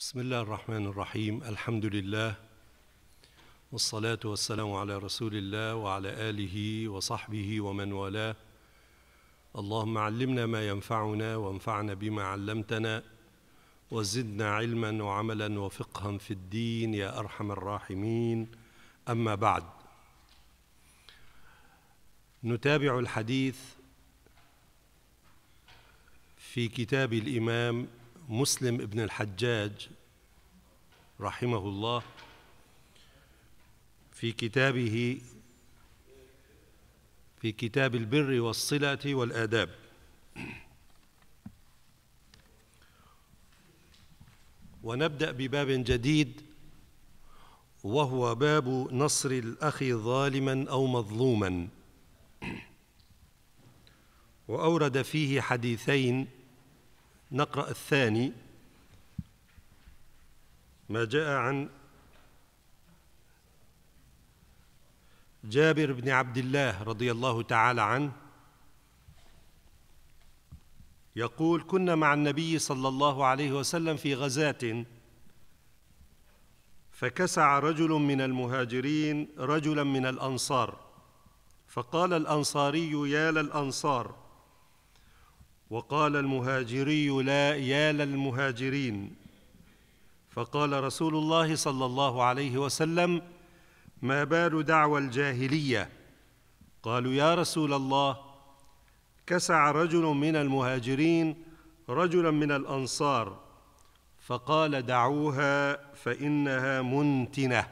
بسم الله الرحمن الرحيم الحمد لله والصلاة والسلام على رسول الله وعلى آله وصحبه ومن والاه اللهم علمنا ما ينفعنا وانفعنا بما علمتنا وزدنا علما وعملا وفقها في الدين يا أرحم الراحمين أما بعد نتابع الحديث في كتاب الإمام مسلم ابن الحجاج رحمه الله في كتابه في كتاب البر والصلة والآداب ونبدأ بباب جديد وهو باب نصر الأخ ظالما أو مظلوما وأورد فيه حديثين نقرأ الثاني ما جاء عن جابر بن عبد الله رضي الله تعالى عنه يقول كنا مع النبي صلى الله عليه وسلم في غزاة فكسع رجل من المهاجرين رجلا من الأنصار فقال الأنصاري يا للأنصار وقال المهاجري لا يا للمهاجرين فقال رسول الله صلى الله عليه وسلم ما بال دعوى الجاهليه قالوا يا رسول الله كسع رجل من المهاجرين رجلا من الانصار فقال دعوها فانها منتنه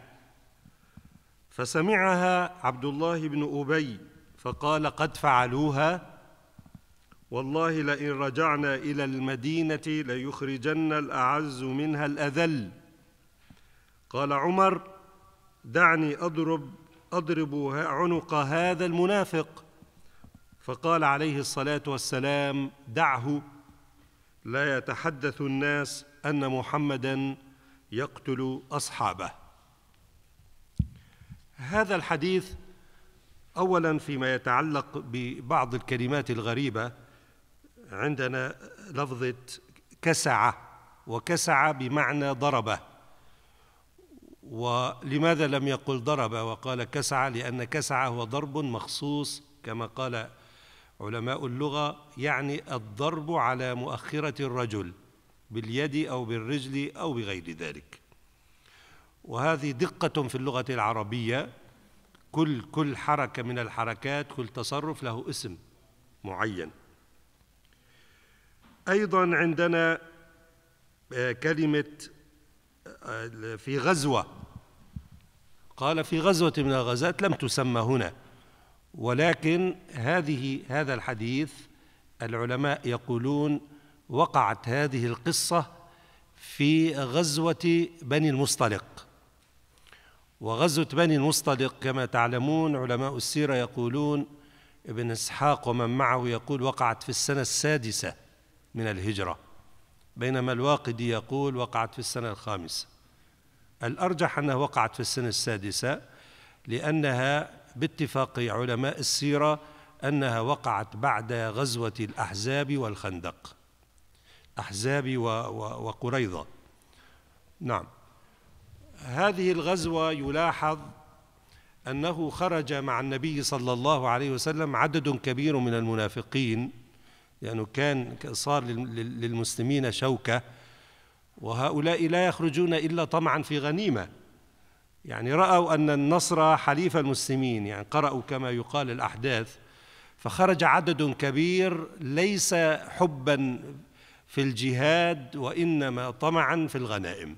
فسمعها عبد الله بن ابي فقال قد فعلوها والله لئن رجعنا إلى المدينة ليخرجن الأعز منها الأذل قال عمر دعني أضرب أضرب عنق هذا المنافق فقال عليه الصلاة والسلام دعه لا يتحدث الناس أن محمدًا يقتل أصحابه هذا الحديث أولاً فيما يتعلق ببعض الكلمات الغريبة عندنا لفظة كسعة وكسعة بمعنى ضربه ولماذا لم يقل ضرب وقال كسعة لأن كسعة هو ضرب مخصوص كما قال علماء اللغة يعني الضرب على مؤخرة الرجل باليد أو بالرجل أو بغير ذلك وهذه دقة في اللغة العربية كل كل حركة من الحركات كل تصرف له اسم معين أيضا عندنا آه، كلمة آه، في غزوة قال في غزوة من الغزات لم تسمى هنا ولكن هذه هذا الحديث العلماء يقولون وقعت هذه القصة في غزوة بني المصطلق وغزوة بني المصطلق كما تعلمون علماء السيرة يقولون ابن إسحاق ومن معه يقول وقعت في السنة السادسة من الهجرة بينما الواقدي يقول وقعت في السنة الخامسة الأرجح أنها وقعت في السنة السادسة لأنها باتفاق علماء السيرة أنها وقعت بعد غزوة الأحزاب والخندق أحزاب وقريضة نعم هذه الغزوة يلاحظ أنه خرج مع النبي صلى الله عليه وسلم عدد كبير من المنافقين لأنه يعني كان صار للمسلمين شوكة وهؤلاء لا يخرجون إلا طمعا في غنيمة يعني رأوا أن النصر حليف المسلمين يعني قرأوا كما يقال الأحداث فخرج عدد كبير ليس حبا في الجهاد وإنما طمعا في الغنائم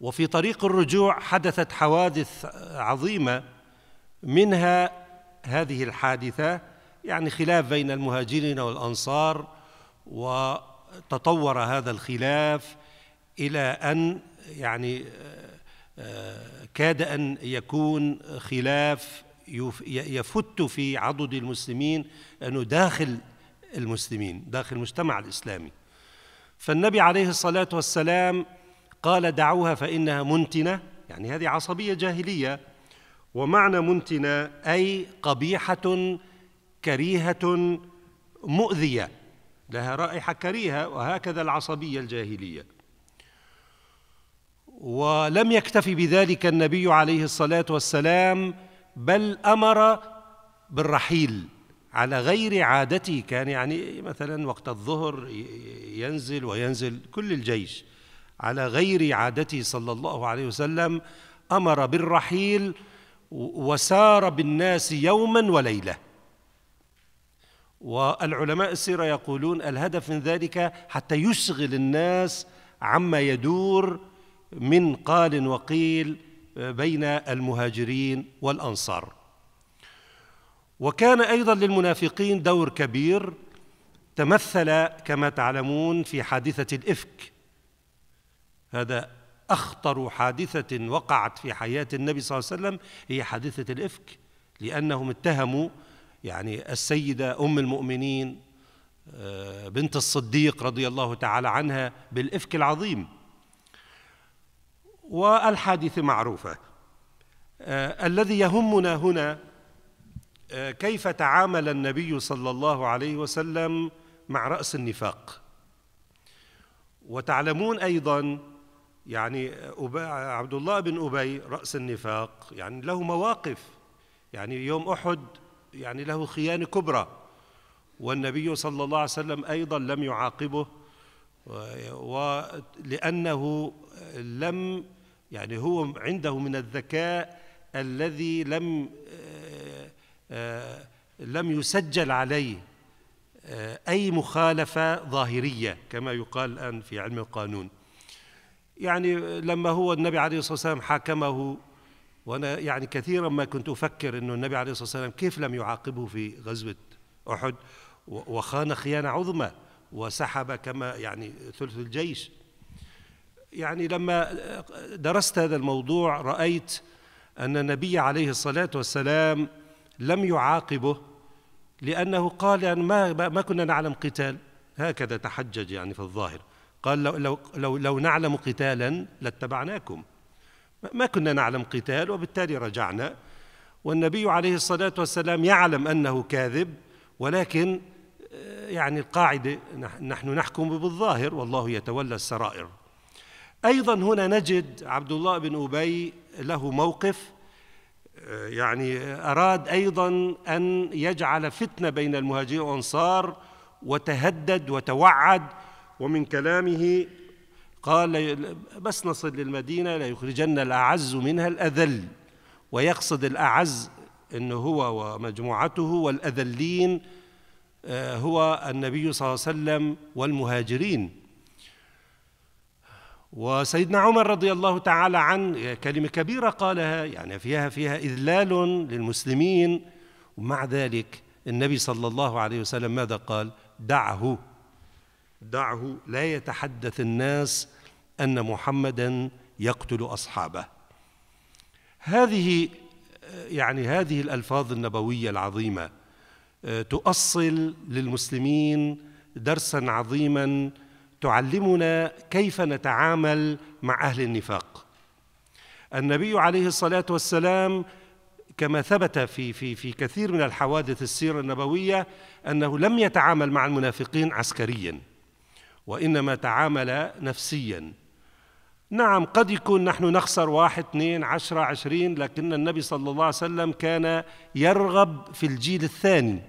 وفي طريق الرجوع حدثت حوادث عظيمة منها هذه الحادثة يعني خلاف بين المهاجرين والأنصار وتطور هذا الخلاف إلى أن يعني آه، آه، كاد أن يكون خلاف يفت في عضد المسلمين أنه داخل المسلمين داخل المجتمع الإسلامي فالنبي عليه الصلاة والسلام قال دعوها فإنها منتنة يعني هذه عصبية جاهلية ومعنى منتنة أي قبيحة كريهة مؤذية لها رائحة كريهة وهكذا العصبية الجاهلية ولم يكتف بذلك النبي عليه الصلاة والسلام بل أمر بالرحيل على غير عادته كان يعني مثلا وقت الظهر ينزل وينزل كل الجيش على غير عادته صلى الله عليه وسلم امر بالرحيل وسار بالناس يوما وليله والعلماء السيرة يقولون الهدف من ذلك حتى يشغل الناس عما يدور من قال وقيل بين المهاجرين والأنصار وكان أيضا للمنافقين دور كبير تمثل كما تعلمون في حادثة الإفك هذا أخطر حادثة وقعت في حياة النبي صلى الله عليه وسلم هي حادثة الإفك لأنهم اتهموا يعني السيدة أم المؤمنين آه، بنت الصديق رضي الله تعالى عنها بالإفك العظيم والحادثة معروفة آه، الذي يهمنا هنا آه، كيف تعامل النبي صلى الله عليه وسلم مع رأس النفاق وتعلمون أيضا يعني عبد الله بن أبي رأس النفاق يعني له مواقف يعني يوم أحد يعني له خيانة كبرى والنبي صلى الله عليه وسلم أيضا لم يعاقبه لأنه لم يعني هو عنده من الذكاء الذي لم آه، آه، لم يسجل عليه آه، أي مخالفة ظاهرية كما يقال الآن في علم القانون يعني لما هو النبي عليه الصلاة والسلام حاكمه وأنا يعني كثيرا ما كنت أفكر أنه النبي عليه الصلاة والسلام كيف لم يعاقبه في غزوة أحد وخان خيانة عظمى وسحب كما يعني ثلث الجيش يعني لما درست هذا الموضوع رأيت أن النبي عليه الصلاة والسلام لم يعاقبه لأنه قال يعني ما ما كنا نعلم قتال هكذا تحجج يعني في الظاهر قال لو لو لو, لو نعلم قتالا لاتبعناكم ما كنا نعلم قتال وبالتالي رجعنا والنبي عليه الصلاة والسلام يعلم أنه كاذب ولكن آه، يعني القاعدة نحن نحكم بالظاهر والله يتولى السرائر أيضا هنا نجد عبد الله بن أبي له موقف آه، يعني أراد أيضا أن يجعل فتنة بين المهاجرين والأنصار وتهدد وتوعد ومن كلامه قال بس نصل للمدينة لا يخرجن الأعز منها الأذل ويقصد الأعز أنه هو ومجموعته والأذلين آه، هو النبي صلى الله عليه وسلم والمهاجرين وسيدنا عمر رضي الله تعالى عنه كلمة كبيرة قالها يعني فيها فيها إذلال للمسلمين ومع ذلك النبي صلى الله عليه وسلم ماذا قال دعه دعه لا يتحدث الناس أن محمدا يقتل أصحابه هذه يعني هذه الألفاظ النبوية العظيمة آه، تؤصل للمسلمين درسا عظيما تعلمنا كيف نتعامل مع أهل النفاق النبي عليه الصلاة والسلام كما ثبت في في في كثير من الحوادث السيره النبويه انه لم يتعامل مع المنافقين عسكريا وانما تعامل نفسيا نعم قد يكون نحن نخسر واحد اثنين عشرة عشرين لكن النبي صلى الله عليه وسلم كان يرغب في الجيل الثاني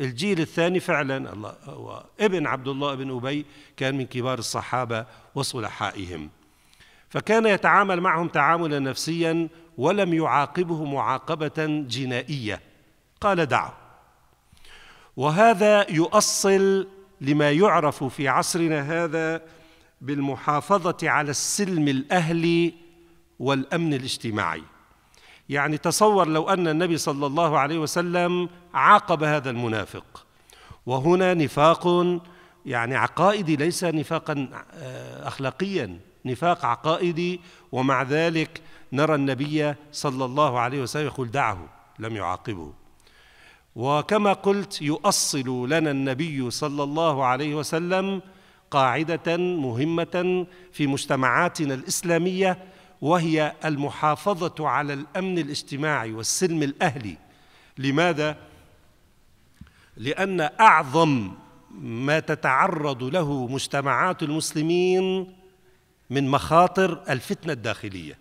الجيل الثاني فعلا الله هو ابن عبد الله بن أبي كان من كبار الصحابة وصلحائهم فكان يتعامل معهم تعاملا نفسيا ولم يعاقبه معاقبة جنائية قال دعوا وهذا يؤصل لما يعرف في عصرنا هذا بالمحافظة على السلم الأهلي والأمن الاجتماعي يعني تصور لو أن النبي صلى الله عليه وسلم عاقب هذا المنافق وهنا نفاق يعني عقائدي ليس نفاقا آه، أخلاقيا نفاق عقائدي ومع ذلك نرى النبي صلى الله عليه وسلم يقول دعه لم يعاقبه وكما قلت يؤصل لنا النبي صلى الله عليه وسلم قاعده مهمه في مجتمعاتنا الاسلاميه وهي المحافظه على الامن الاجتماعي والسلم الاهلي لماذا لان اعظم ما تتعرض له مجتمعات المسلمين من مخاطر الفتنه الداخليه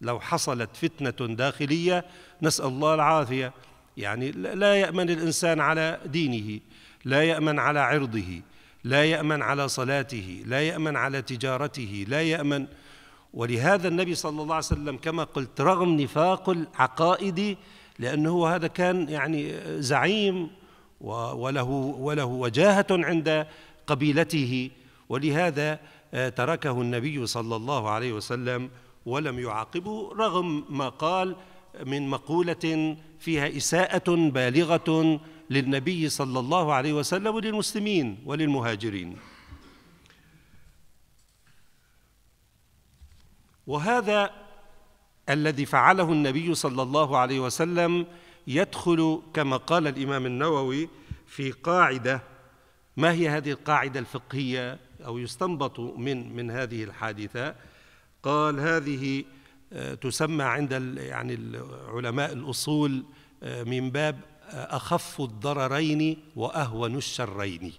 لو حصلت فتنه داخليه نسال الله العافيه يعني لا يامن الانسان على دينه لا يامن على عرضه لا يأمن على صلاته لا يأمن على تجارته لا يأمن ولهذا النبي صلى الله عليه وسلم كما قلت رغم نفاق العقائد لأنه هذا كان يعني زعيم وله, وله وجاهة عند قبيلته ولهذا آه، تركه النبي صلى الله عليه وسلم ولم يعاقبه رغم ما قال من مقولة فيها إساءة بالغة للنبي صلى الله عليه وسلم وللمسلمين وللمهاجرين وهذا الذي فعله النبي صلى الله عليه وسلم يدخل كما قال الإمام النووي في قاعدة ما هي هذه القاعدة الفقهية أو يستنبط من من هذه الحادثة قال هذه آه، تسمى عند يعني علماء الأصول آه، من باب أخف الضررين وأهون الشرين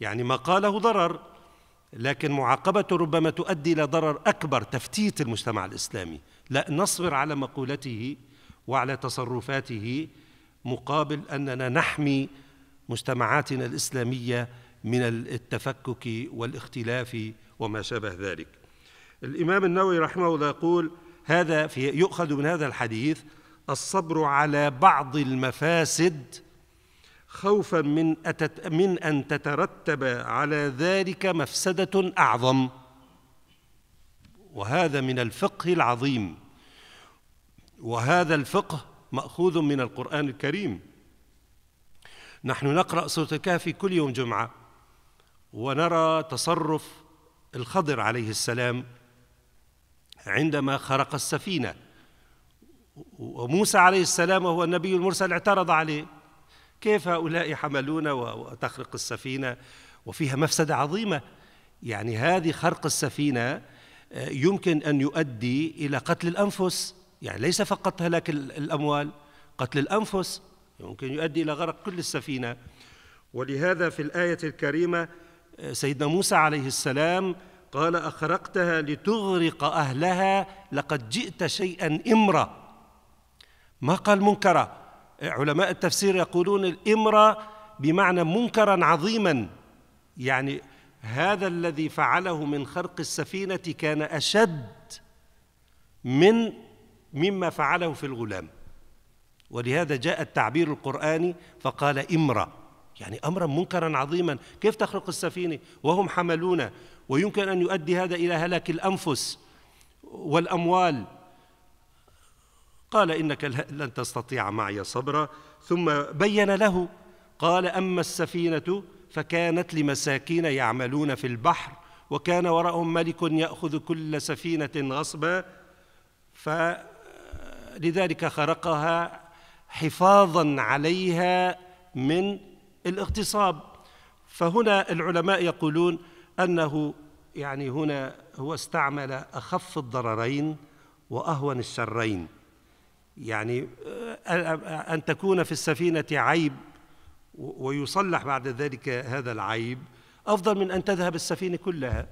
يعني ما قاله ضرر لكن معاقبته ربما تؤدي إلى ضرر أكبر تفتيت المجتمع الإسلامي لا نصبر على مقولته وعلى تصرفاته مقابل أننا نحمي مجتمعاتنا الإسلامية من التفكك والاختلاف وما شابه ذلك الإمام النووي رحمه الله يقول هذا في يؤخذ من هذا الحديث الصبر على بعض المفاسد خوفا من, من أن تترتب على ذلك مفسدة أعظم وهذا من الفقه العظيم وهذا الفقه مأخوذ من القرآن الكريم نحن نقرأ سورة الكهف كل يوم جمعة ونرى تصرف الخضر عليه السلام عندما خرق السفينه وموسى عليه السلام وهو النبي المرسل اعترض عليه كيف هؤلاء حملونا وتخرق السفينة وفيها مفسدة عظيمة يعني هذه خرق السفينة آه، يمكن أن يؤدي إلى قتل الأنفس يعني ليس فقط هلاك الأموال قتل الأنفس يمكن يؤدي إلى غرق كل السفينة ولهذا في الآية الكريمة آه، سيدنا موسى عليه السلام قال أخرقتها لتغرق أهلها لقد جئت شيئا إمرًا ما قال منكرة علماء التفسير يقولون الإمرة بمعنى منكرا عظيما يعني هذا الذي فعله من خرق السفينة كان أشد من مما فعله في الغلام ولهذا جاء التعبير القرآني فقال إمرة يعني أمرا منكرا عظيما كيف تخرق السفينة وهم حملون ويمكن أن يؤدي هذا إلى هلاك الأنفس والأموال قال إنك لن تستطيع معي صبرا ثم بين له قال أما السفينة فكانت لمساكين يعملون في البحر وكان وراءهم ملك يأخذ كل سفينة غصبا فلذلك خرقها حفاظا عليها من الاغتصاب فهنا العلماء يقولون أنه يعني هنا هو استعمل أخف الضررين وأهون الشرين يعني آه، أن تكون في السفينة عيب ويصلح بعد ذلك هذا العيب أفضل من أن تذهب السفينة كلها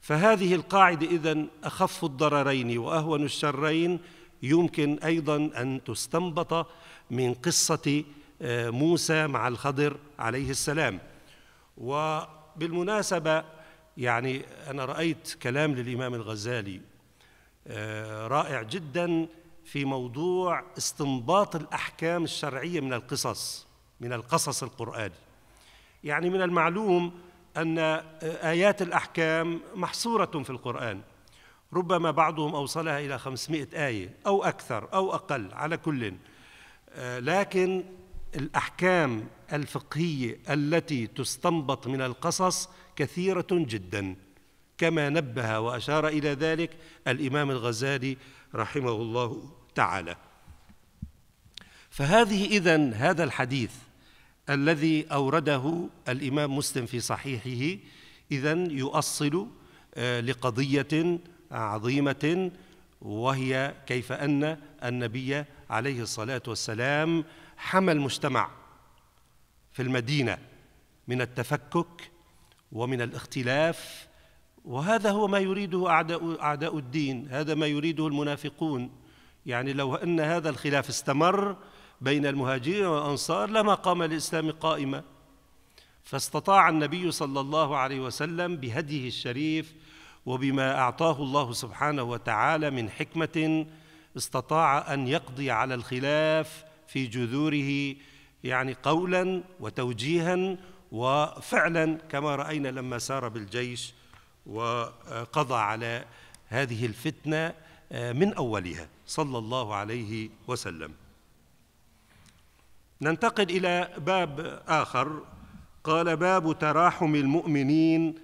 فهذه القاعدة إذا أخف الضررين وأهون الشرين يمكن أيضا أن تستنبط من قصة آه، موسى مع الخضر عليه السلام وبالمناسبة يعني أنا رأيت كلام للإمام الغزالي آه، رائع جداً في موضوع استنباط الأحكام الشرعية من القصص من القصص القرآني يعني من المعلوم أن آيات الأحكام محصورة في القرآن ربما بعضهم أوصلها إلى 500 آية أو أكثر أو أقل على كل لكن الأحكام الفقهية التي تستنبط من القصص كثيرة جداً كما نبه وأشار إلى ذلك الإمام الغزالي رحمه الله تعالى فهذه إذا هذا الحديث الذي أورده الإمام مسلم في صحيحه إذا يؤصل آه، لقضية عظيمة وهي كيف أن النبي عليه الصلاة والسلام حمى المجتمع في المدينة من التفكك ومن الاختلاف وهذا هو ما يريده أعداء, أعداء الدين هذا ما يريده المنافقون يعني لو أن هذا الخلاف استمر بين المهاجرين والأنصار لما قام الإسلام قائمة فاستطاع النبي صلى الله عليه وسلم بهديه الشريف وبما أعطاه الله سبحانه وتعالى من حكمة استطاع أن يقضي على الخلاف في جذوره يعني قولا وتوجيها وفعلا كما رأينا لما سار بالجيش وقضى على هذه الفتنة آه، من أولها صلى الله عليه وسلم ننتقل إلى باب آخر قال باب تراحم المؤمنين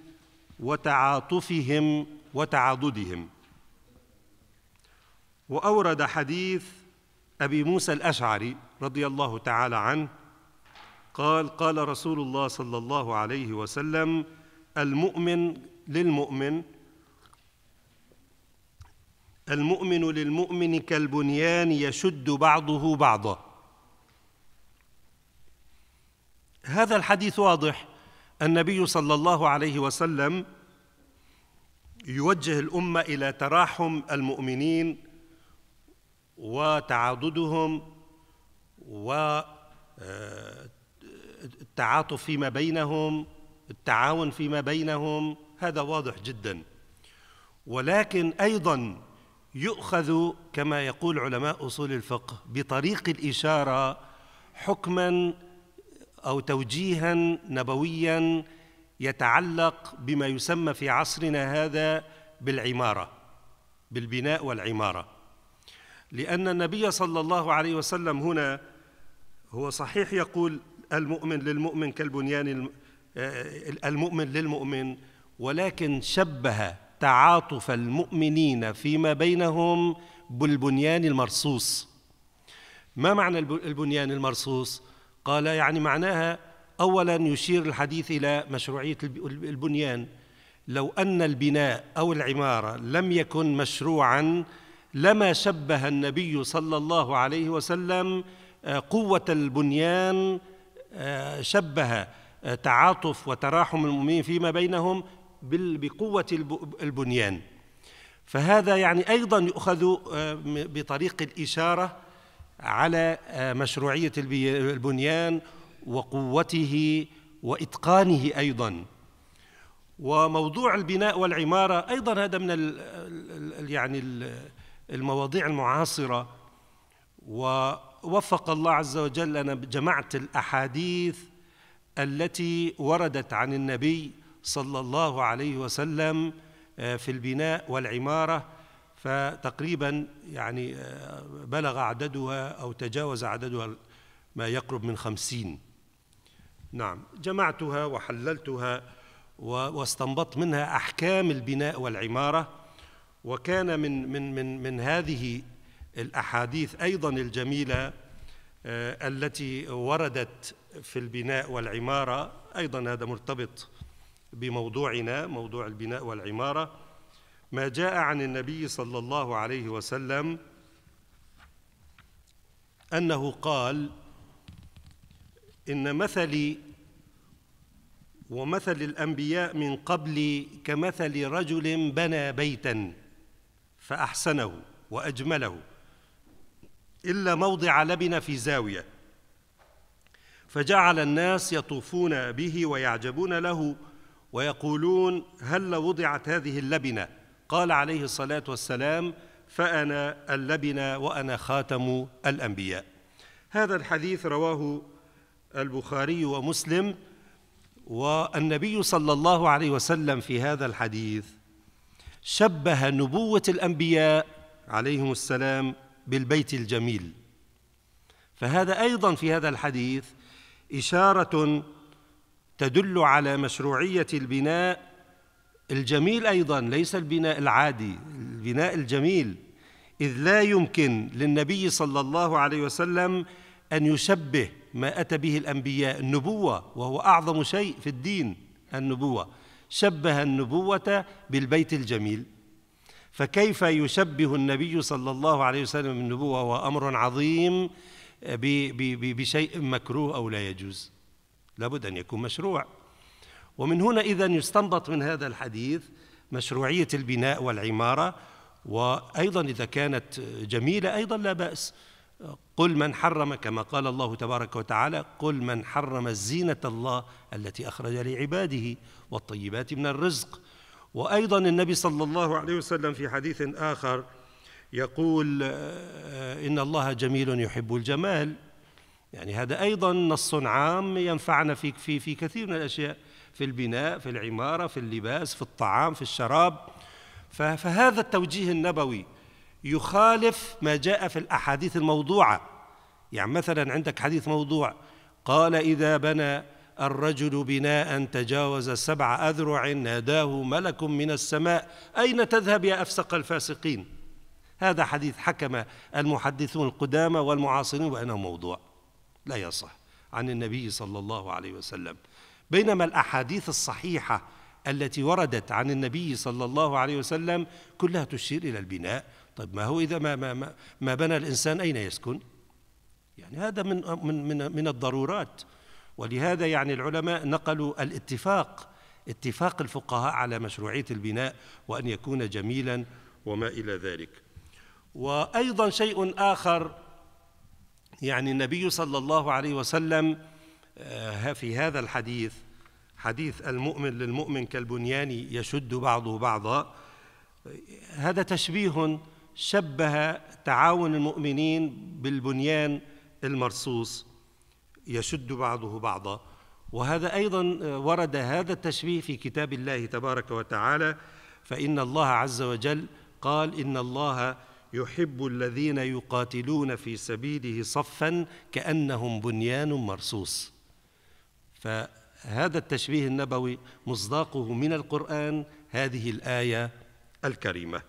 وتعاطفهم وتعاضدهم وأورد حديث أبي موسى الأشعري رضي الله تعالى عنه قال قال رسول الله صلى الله عليه وسلم المؤمن للمؤمن المؤمن للمؤمن كالبنيان يشد بعضه بعضا هذا الحديث واضح النبي صلى الله عليه وسلم يوجه الامه الى تراحم المؤمنين وتعاضدهم والتعاطف آه، فيما بينهم التعاون فيما بينهم هذا واضح جدا ولكن أيضا يؤخذ كما يقول علماء أصول الفقه بطريق الإشارة حكما أو توجيها نبويا يتعلق بما يسمى في عصرنا هذا بالعمارة بالبناء والعمارة لأن النبي صلى الله عليه وسلم هنا هو صحيح يقول المؤمن للمؤمن كالبنيان آه، المؤمن للمؤمن ولكن شبه تعاطف المؤمنين فيما بينهم بالبنيان المرصوص ما معنى البنيان المرصوص قال يعني معناها اولا يشير الحديث الى مشروعيه البنيان لو ان البناء او العماره لم يكن مشروعا لما شبه النبي صلى الله عليه وسلم آه، قوه البنيان آه، شبه آه، تعاطف وتراحم المؤمنين فيما بينهم بقوة البنيان فهذا يعني أيضا يؤخذ آه، بطريق الإشارة على آه، مشروعية البنيان وقوته وإتقانه أيضا وموضوع البناء والعمارة أيضا هذا من يعني المواضيع المعاصرة ووفق الله عز وجل أنا جمعت الأحاديث التي وردت عن النبي صلى الله عليه وسلم آه، في البناء والعمارة فتقريبا يعني آه، بلغ عددها أو تجاوز عددها ما يقرب من خمسين نعم جمعتها وحللتها واستنبطت منها أحكام البناء والعمارة وكان من من من من هذه الأحاديث أيضا الجميلة آه، التي وردت في البناء والعمارة أيضا هذا مرتبط بموضوعنا موضوع البناء والعمارة ما جاء عن النبي صلى الله عليه وسلم أنه قال إن مثلي ومثل الأنبياء من قبلي كمثل رجل بنى بيتا فأحسنه وأجمله إلا موضع لبن في زاوية فجعل الناس يطوفون به ويعجبون له ويقولون هل وضعت هذه اللبنة قال عليه الصلاة والسلام فأنا اللبنة وأنا خاتم الأنبياء هذا الحديث رواه البخاري ومسلم والنبي صلى الله عليه وسلم في هذا الحديث شبه نبوة الأنبياء عليهم السلام بالبيت الجميل فهذا أيضا في هذا الحديث إشارة تدل على مشروعية البناء الجميل أيضا ليس البناء العادي البناء الجميل إذ لا يمكن للنبي صلى الله عليه وسلم أن يشبه ما أتى به الأنبياء النبوة وهو أعظم شيء في الدين النبوة شبه النبوة بالبيت الجميل فكيف يشبه النبي صلى الله عليه وسلم النبوة وهو أمر عظيم بشيء مكروه أو لا يجوز لابد أن يكون مشروع ومن هنا إذا يستنبط من هذا الحديث مشروعية البناء والعمارة وأيضا إذا كانت جميلة أيضا لا بأس قل من حرم كما قال الله تبارك وتعالى قل من حرم زينة الله التي أخرج لعباده والطيبات من الرزق وأيضا النبي صلى الله عليه وسلم في حديث آخر يقول آه، إن الله جميل يحب الجمال يعني هذا أيضا نص عام ينفعنا في, في, في كثير من الأشياء في البناء في العمارة في اللباس في الطعام في الشراب فهذا التوجيه النبوي يخالف ما جاء في الأحاديث الموضوعة يعني مثلا عندك حديث موضوع قال إذا بنى الرجل بناء تجاوز سبع أذرع ناداه ملك من السماء أين تذهب يا أفسق الفاسقين هذا حديث حكم المحدثون القدامى والمعاصرين بأنه موضوع لا يصح عن النبي صلى الله عليه وسلم بينما الأحاديث الصحيحة التي وردت عن النبي صلى الله عليه وسلم كلها تشير إلى البناء طيب ما هو إذا ما, ما, ما بنى الإنسان أين يسكن يعني هذا من, من, من, من الضرورات ولهذا يعني العلماء نقلوا الاتفاق اتفاق الفقهاء على مشروعية البناء وأن يكون جميلا وما إلى ذلك وأيضا شيء آخر يعني النبي صلى الله عليه وسلم آه، في هذا الحديث حديث المؤمن للمؤمن كالبنيان يشد بعضه بعضا هذا تشبيه شبه تعاون المؤمنين بالبنيان المرصوص يشد بعضه بعضا وهذا ايضا آه، ورد هذا التشبيه في كتاب الله تبارك وتعالى فان الله عز وجل قال ان الله يحب الذين يقاتلون في سبيله صفا كأنهم بنيان مرصوص فهذا التشبيه النبوي مصداقه من القرآن هذه الآية الكريمة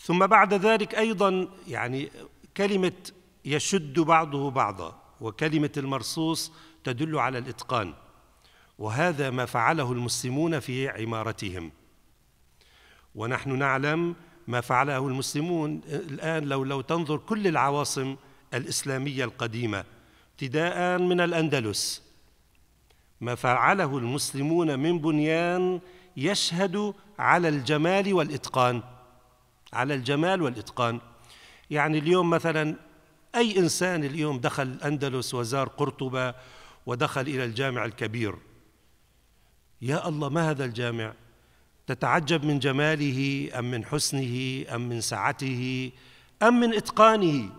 ثم بعد ذلك أيضا يعني كلمة يشد بعضه بعضا وكلمة المرصوص تدل على الإتقان وهذا ما فعله المسلمون في عمارتهم ونحن نعلم ما فعله المسلمون الآن لو لو تنظر كل العواصم الإسلامية القديمة ابتداء من الأندلس ما فعله المسلمون من بنيان يشهد على الجمال والإتقان على الجمال والإتقان يعني اليوم مثلا أي إنسان اليوم دخل الأندلس وزار قرطبة ودخل إلى الجامع الكبير يا الله ما هذا الجامع تتعجب من جماله أم من حسنه أم من سعته أم من إتقانه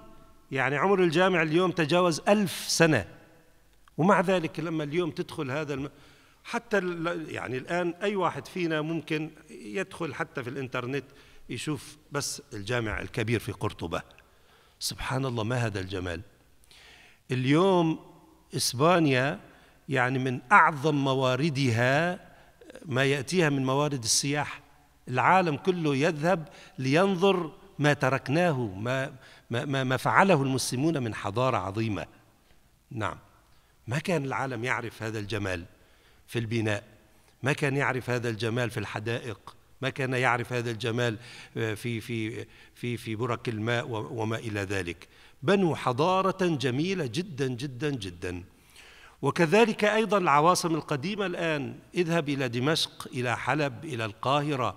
يعني عمر الجامع اليوم تجاوز ألف سنة ومع ذلك لما اليوم تدخل هذا الم... حتى يعني الآن أي واحد فينا ممكن يدخل حتى في الإنترنت يشوف بس الجامع الكبير في قرطبة سبحان الله ما هذا الجمال اليوم إسبانيا يعني من أعظم مواردها ما يأتيها من موارد السياح العالم كله يذهب لينظر ما تركناه ما, ما, ما فعله المسلمون من حضارة عظيمة نعم ما كان العالم يعرف هذا الجمال في البناء ما كان يعرف هذا الجمال في الحدائق ما كان يعرف هذا الجمال آه، في في في في برك الماء وما الى ذلك بنوا حضاره جميله جدا جدا جدا وكذلك أيضا العواصم القديمة الآن اذهب إلى دمشق إلى حلب إلى القاهرة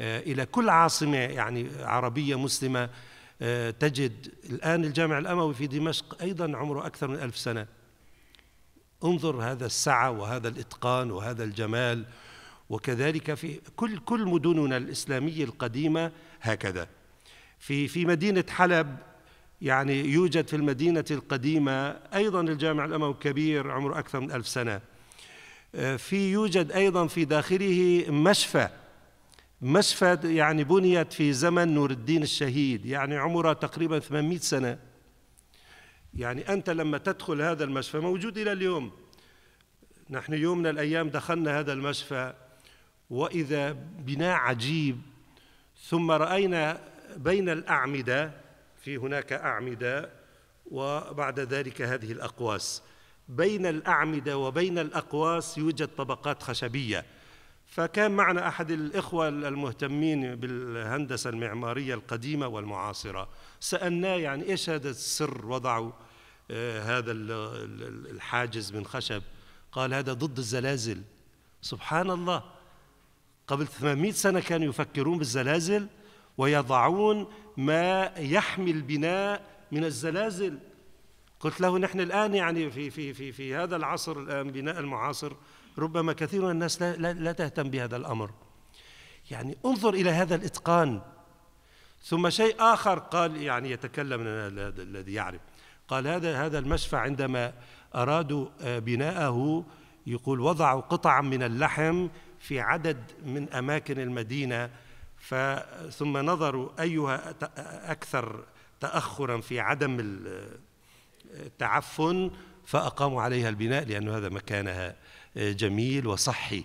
آه، إلى كل عاصمة يعني عربية مسلمة آه، تجد الآن الجامع الأموي في دمشق أيضا عمره أكثر من ألف سنة انظر هذا السعة وهذا الإتقان وهذا الجمال وكذلك في كل كل مدننا الإسلامية القديمة هكذا في في مدينة حلب يعني يوجد في المدينة القديمة أيضا الجامع الأموي الكبير عمره أكثر من ألف سنة آه، في يوجد أيضا في داخله مشفى مشفى يعني بنيت في زمن نور الدين الشهيد يعني عمره تقريبا 800 سنة يعني أنت لما تدخل هذا المشفى موجود إلى اليوم نحن يوم من الأيام دخلنا هذا المشفى وإذا بناء عجيب ثم رأينا بين الأعمدة في هناك أعمدة وبعد ذلك هذه الأقواس بين الأعمدة وبين الأقواس يوجد طبقات خشبية فكان معنا أحد الإخوة المهتمين بالهندسة المعمارية القديمة والمعاصرة سألناه يعني إيش هذا السر وضعوا آه، هذا الحاجز من خشب قال هذا ضد الزلازل سبحان الله قبل 800 سنة كانوا يفكرون بالزلازل ويضعون ما يحمي البناء من الزلازل قلت له نحن الآن يعني في, في, في, في هذا العصر الآن بناء المعاصر ربما كثير من الناس لا, لا, لا تهتم بهذا الأمر يعني انظر إلى هذا الإتقان ثم شيء آخر قال يعني يتكلم الذي يعرف قال هذا هذا المشفى عندما أرادوا آه، بناءه يقول وضعوا قطعا من اللحم في عدد من أماكن المدينة ثم نظروا أيها أكثر تأخرا في عدم التعفن فأقاموا عليها البناء لأن هذا مكانها جميل وصحي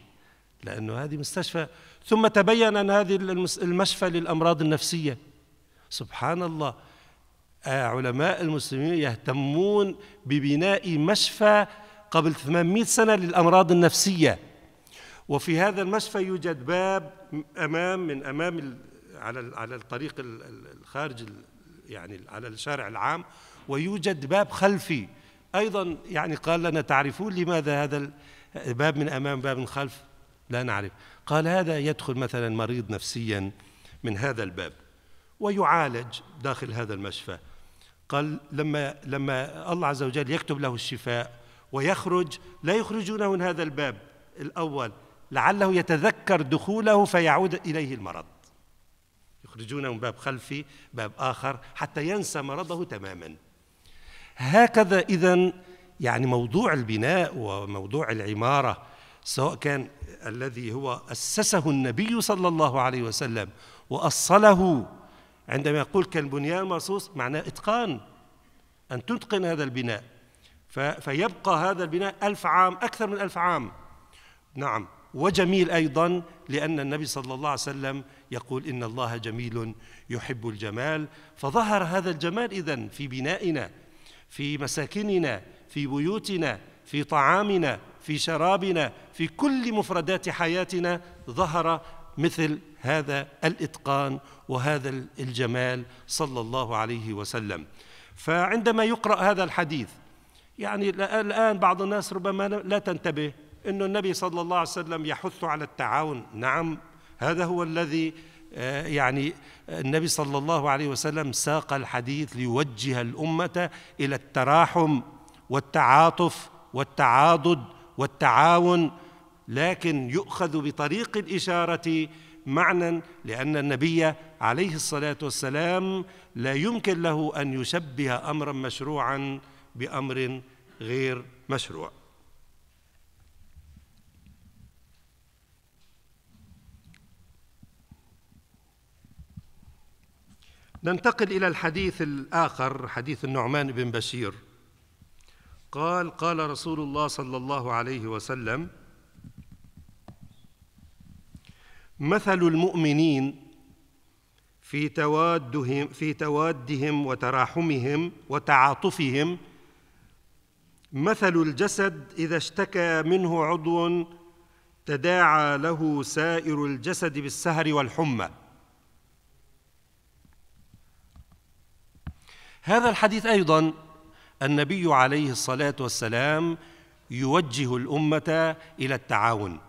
لأنه هذه مستشفى ثم تبين أن هذه المشفى للأمراض النفسية سبحان الله آه، علماء المسلمين يهتمون ببناء مشفى قبل 800 سنة للأمراض النفسية وفي هذا المشفى يوجد باب امام من امام على على الطريق الخارج يعني على الشارع العام ويوجد باب خلفي ايضا يعني قال لنا تعرفون لماذا هذا باب من امام باب من خلف لا نعرف قال هذا يدخل مثلا مريض نفسيا من هذا الباب ويعالج داخل هذا المشفى قال لما لما الله عز وجل يكتب له الشفاء ويخرج لا يخرجونه من هذا الباب الأول لعله يتذكر دخوله فيعود إليه المرض يخرجونه من باب خلفي باب آخر حتى ينسى مرضه تماما هكذا إذا يعني موضوع البناء وموضوع العمارة سواء كان الذي هو أسسه النبي صلى الله عليه وسلم وأصله عندما يقول كان بنيان مرصوص معناه إتقان أن تتقن هذا البناء فيبقى هذا البناء ألف عام أكثر من ألف عام نعم وجميل أيضا لأن النبي صلى الله عليه وسلم يقول إن الله جميل يحب الجمال فظهر هذا الجمال إذا في بنائنا في مساكننا في بيوتنا في طعامنا في شرابنا في كل مفردات حياتنا ظهر مثل هذا الاتقان وهذا الجمال صلى الله عليه وسلم فعندما يقرا هذا الحديث يعني الان بعض الناس ربما لا تنتبه أن النبي صلى الله عليه وسلم يحث على التعاون نعم هذا هو الذي آه، يعني النبي صلى الله عليه وسلم ساق الحديث ليوجه الأمة إلى التراحم والتعاطف والتعاضد والتعاون لكن يؤخذ بطريق الإشارة معنى لأن النبي عليه الصلاة والسلام لا يمكن له أن يشبه أمرا مشروعا بأمر غير مشروع ننتقل إلى الحديث الآخر حديث النعمان بن بشير قال قال رسول الله صلى الله عليه وسلم مثل المؤمنين في توادهم في توادهم وتراحمهم وتعاطفهم مثل الجسد إذا اشتكى منه عضو تداعى له سائر الجسد بالسهر والحمى هذا الحديث أيضا النبي عليه الصلاة والسلام يوجه الأمة إلى التعاون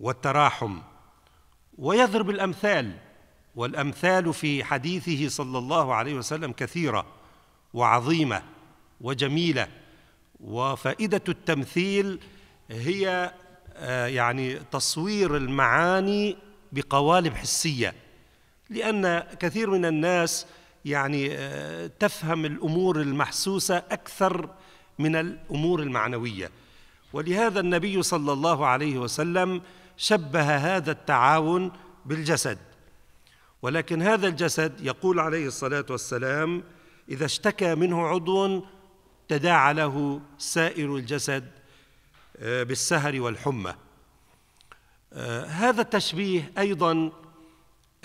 والتراحم ويضرب الأمثال والأمثال في حديثه صلى الله عليه وسلم كثيرة وعظيمة وجميلة وفائدة التمثيل هي آه، يعني تصوير المعاني بقوالب حسية لأن كثير من الناس يعني آه، تفهم الامور المحسوسه اكثر من الامور المعنويه ولهذا النبي صلى الله عليه وسلم شبه هذا التعاون بالجسد ولكن هذا الجسد يقول عليه الصلاه والسلام اذا اشتكى منه عضو تداعى له سائر الجسد آه، بالسهر والحمى آه، هذا التشبيه ايضا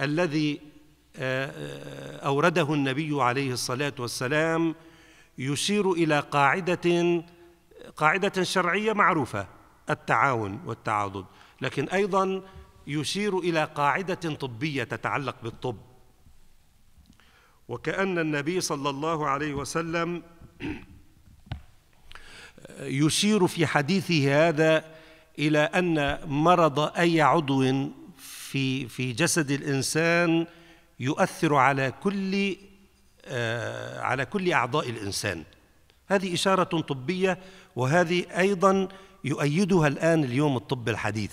الذي آه، آه، أورده النبي عليه الصلاة والسلام يشير إلى قاعدة قاعدة شرعية معروفة التعاون والتعاضد لكن أيضا يشير إلى قاعدة طبية تتعلق بالطب وكأن النبي صلى الله عليه وسلم يشير في حديثه هذا إلى أن مرض أي عضو في في جسد الإنسان يؤثر على كل آه، على كل أعضاء الإنسان هذه إشارة طبية وهذه أيضا يؤيدها الآن اليوم الطب الحديث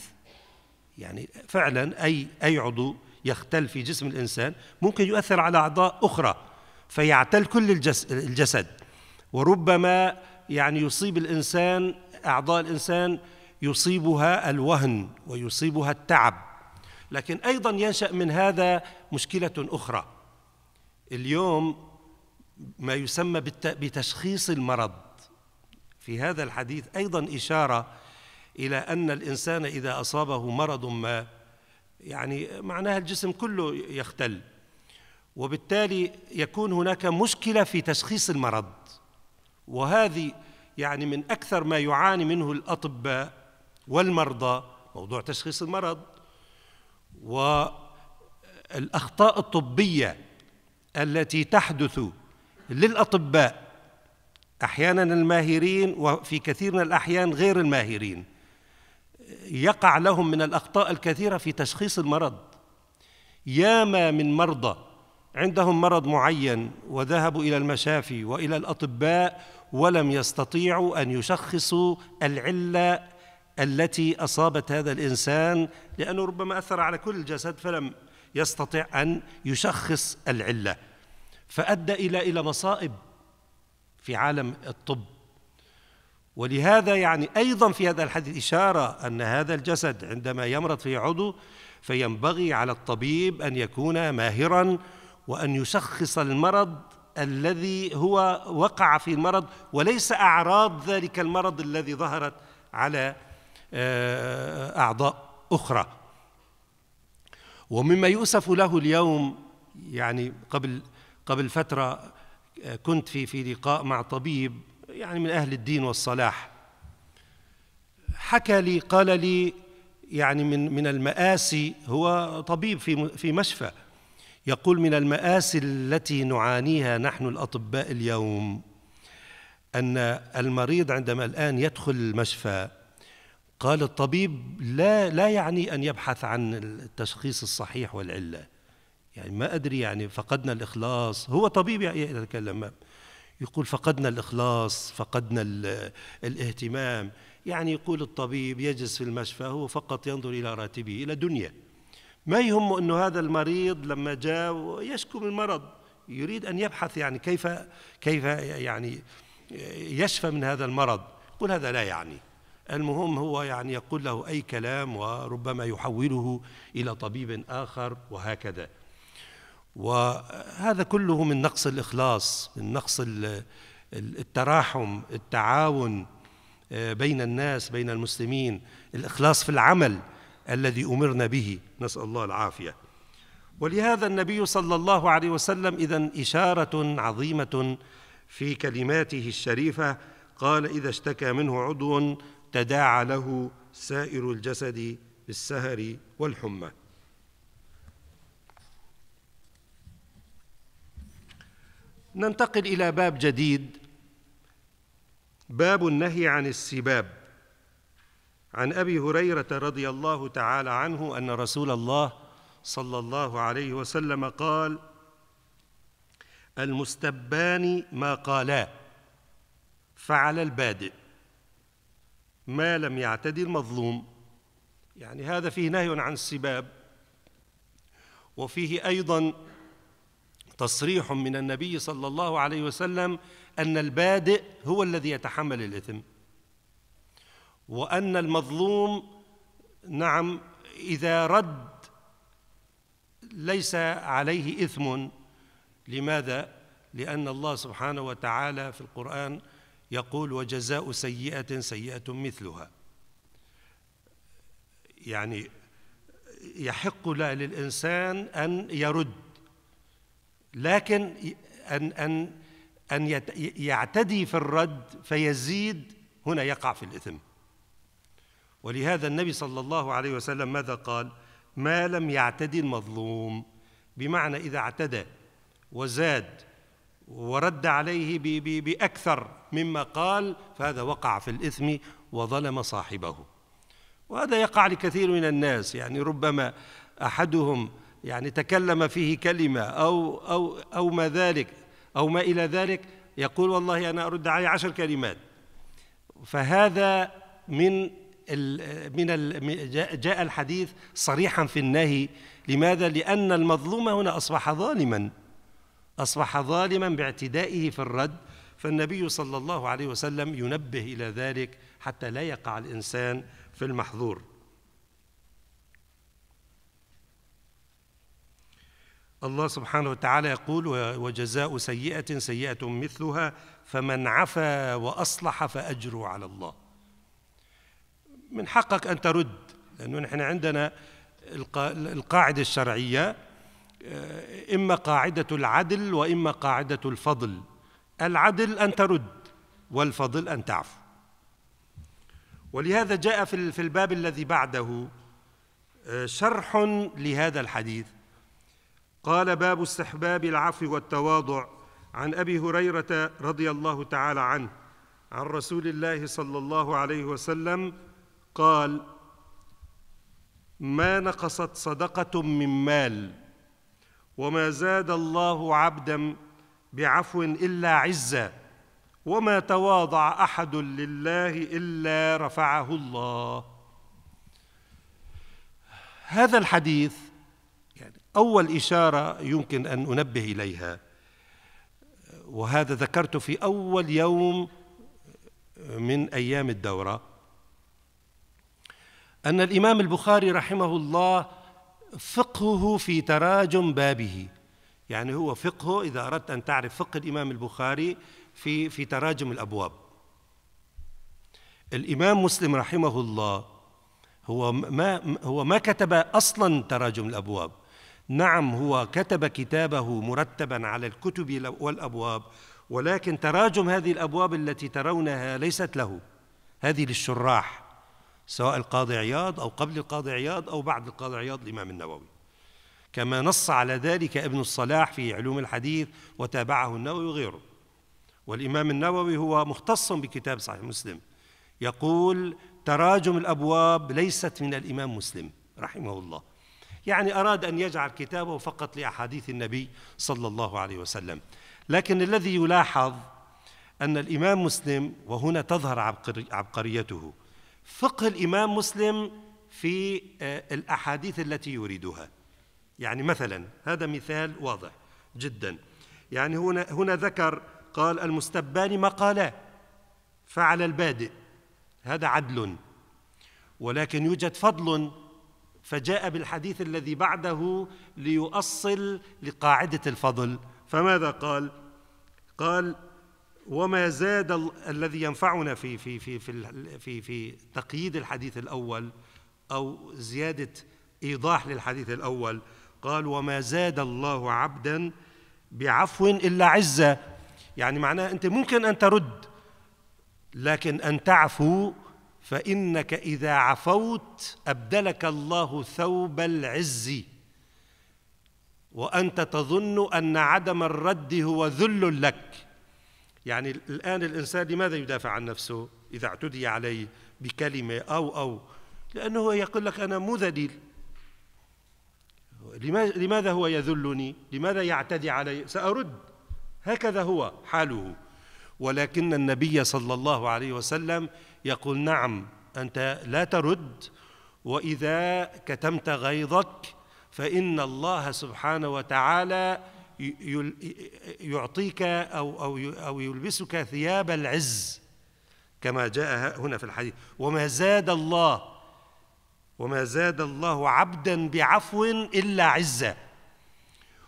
يعني فعلا أي أي عضو يختل في جسم الإنسان ممكن يؤثر على أعضاء أخرى فيعتل كل الجسد وربما يعني يصيب الإنسان أعضاء الإنسان يصيبها الوهن ويصيبها التعب لكن أيضا ينشأ من هذا مشكلة أخرى اليوم ما يسمى بتشخيص المرض في هذا الحديث أيضا إشارة إلى أن الإنسان إذا أصابه مرض ما يعني معناها الجسم كله يختل وبالتالي يكون هناك مشكلة في تشخيص المرض وهذه يعني من أكثر ما يعاني منه الأطباء والمرضى موضوع تشخيص المرض و الأخطاء الطبية التي تحدث للأطباء أحيانا الماهرين وفي كثير من الأحيان غير الماهرين يقع لهم من الأخطاء الكثيرة في تشخيص المرض ياما من مرضى عندهم مرض معين وذهبوا إلى المشافي وإلى الأطباء ولم يستطيعوا أن يشخصوا العلة التي أصابت هذا الإنسان لأنه ربما أثر على كل الجسد فلم يستطيع أن يشخص العلة فأدى إلى إلى مصائب في عالم الطب ولهذا يعني أيضا في هذا الحديث إشارة أن هذا الجسد عندما يمرض فيه عضو فينبغي على الطبيب أن يكون ماهرا وأن يشخص المرض الذي هو وقع في المرض وليس أعراض ذلك المرض الذي ظهرت على آه، أعضاء أخرى ومما يؤسف له اليوم يعني قبل قبل فتره كنت في في لقاء مع طبيب يعني من اهل الدين والصلاح حكى لي قال لي يعني من من المآسي هو طبيب في في مشفى يقول من المآسي التي نعانيها نحن الأطباء اليوم أن المريض عندما الآن يدخل المشفى قال الطبيب لا لا يعني ان يبحث عن التشخيص الصحيح والعله يعني ما ادري يعني فقدنا الاخلاص هو طبيب يعني يتكلم يقول فقدنا الاخلاص فقدنا الاهتمام يعني يقول الطبيب يجلس في المشفى هو فقط ينظر الى راتبه الى دنيا ما يهمه انه هذا المريض لما جاء يشكو من مرض يريد ان يبحث يعني كيف كيف يعني يشفى من هذا المرض يقول هذا لا يعني المهم هو يعني يقول له أي كلام وربما يحوله إلى طبيب آخر وهكذا وهذا كله من نقص الإخلاص من نقص التراحم التعاون آه، بين الناس بين المسلمين الإخلاص في العمل الذي أمرنا به نسأل الله العافية ولهذا النبي صلى الله عليه وسلم إذا إشارة عظيمة في كلماته الشريفة قال إذا اشتكى منه عضو تداعى له سائر الجسد بالسهر والحمى ننتقل الى باب جديد باب النهي عن السباب عن ابي هريره رضي الله تعالى عنه ان رسول الله صلى الله عليه وسلم قال المستبان ما قالا فعلى البادئ ما لم يعتدي المظلوم يعني هذا فيه نهي عن السباب وفيه أيضا تصريح من النبي صلى الله عليه وسلم أن البادئ هو الذي يتحمل الإثم وأن المظلوم نعم إذا رد ليس عليه إثم لماذا؟ لأن الله سبحانه وتعالى في القرآن يقول وجزاء سيئة سيئة مثلها يعني يحق للإنسان أن يرد لكن أن أن أن يعتدي في الرد فيزيد هنا يقع في الإثم ولهذا النبي صلى الله عليه وسلم ماذا قال ما لم يعتدي المظلوم بمعنى إذا اعتدى وزاد ورد عليه بأكثر مما قال فهذا وقع في الإثم وظلم صاحبه وهذا يقع لكثير من الناس يعني ربما أحدهم يعني تكلم فيه كلمة أو, أو, أو ما ذلك أو ما إلى ذلك يقول والله أنا أرد عليه عشر كلمات فهذا من الـ من الـ جاء الحديث صريحا في النهي لماذا؟ لأن المظلوم هنا أصبح ظالما أصبح ظالما باعتدائه في الرد فالنبي صلى الله عليه وسلم ينبه إلى ذلك حتى لا يقع الإنسان في المحظور الله سبحانه وتعالى يقول وجزاء سيئة سيئة مثلها فمن عفا وأصلح فأجره على الله من حقك أن ترد لأنه نحن عندنا القاعدة الشرعية آه، إما قاعدة العدل وإما قاعدة الفضل العدل أن ترد والفضل أن تعفو ولهذا جاء في الباب الذي بعده آه، شرح لهذا الحديث قال باب استحباب العفو والتواضع عن أبي هريرة رضي الله تعالى عنه عن رسول الله صلى الله عليه وسلم قال ما نقصت صدقة من مال وما زاد الله عبدا بعفو الا عزا وما تواضع احد لله الا رفعه الله هذا الحديث يعني اول اشاره يمكن ان انبه اليها وهذا ذكرت في اول يوم من ايام الدوره ان الامام البخاري رحمه الله فقهه في تراجم بابه يعني هو فقهه إذا أردت أن تعرف فقه الإمام البخاري في في تراجم الأبواب الإمام مسلم رحمه الله هو ما هو ما كتب أصلا تراجم الأبواب نعم هو كتب كتابه مرتبا على الكتب والأبواب ولكن تراجم هذه الأبواب التي ترونها ليست له هذه للشراح سواء القاضي عياض أو قبل القاضي عياض أو بعد القاضي عياض الإمام النووي كما نص على ذلك ابن الصلاح في علوم الحديث وتابعه النووي وغيره والإمام النووي هو مختص بكتاب صحيح مسلم يقول تراجم الأبواب ليست من الإمام مسلم رحمه الله يعني أراد أن يجعل كتابه فقط لأحاديث النبي صلى الله عليه وسلم لكن الذي يلاحظ أن الإمام مسلم وهنا تظهر عبقريته فقه الإمام مسلم في آه، الأحاديث التي يريدها يعني مثلا هذا مثال واضح جدا يعني هنا, هنا ذكر قال المستبان ما قال فعل البادئ هذا عدل ولكن يوجد فضل فجاء بالحديث الذي بعده ليؤصل لقاعدة الفضل فماذا قال؟ قال وما زاد ال... الذي ينفعنا في في في في في في تقييد الحديث الاول او زياده ايضاح للحديث الاول قال وما زاد الله عبدا بعفو الا عزه يعني معناه انت ممكن ان ترد لكن ان تعفو فانك اذا عفوت ابدلك الله ثوب العز وانت تظن ان عدم الرد هو ذل لك يعني الآن الإنسان لماذا يدافع عن نفسه إذا اعتدي عليه بكلمة أو أو لأنه يقول لك أنا مو ذليل لماذا هو يذلني لماذا يعتدي علي سأرد هكذا هو حاله ولكن النبي صلى الله عليه وسلم يقول نعم أنت لا ترد وإذا كتمت غيظك فإن الله سبحانه وتعالى يعطيك أو, أو, أو يلبسك ثياب العز كما جاء هنا في الحديث وما زاد الله وما زاد الله عبدا بعفو إلا عزة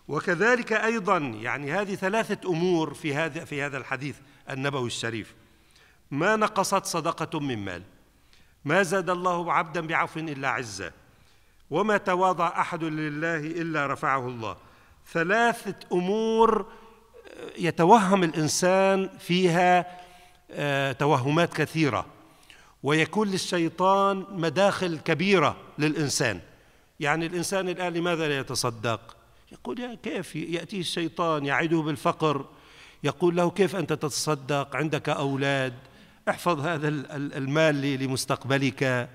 وكذلك أيضا يعني هذه ثلاثة أمور في هذا في هذا الحديث النبوي الشريف ما نقصت صدقة من مال ما زاد الله عبدا بعفو إلا عزة وما تواضع أحد لله إلا رفعه الله ثلاثة أمور آه، يتوهم الإنسان فيها آه، توهمات كثيرة ويكون للشيطان مداخل كبيرة للإنسان يعني الإنسان الآن لماذا لا يتصدق يقول يا كيف يأتيه الشيطان يعده بالفقر يقول له كيف أنت تتصدق عندك أولاد احفظ هذا المال لمستقبلك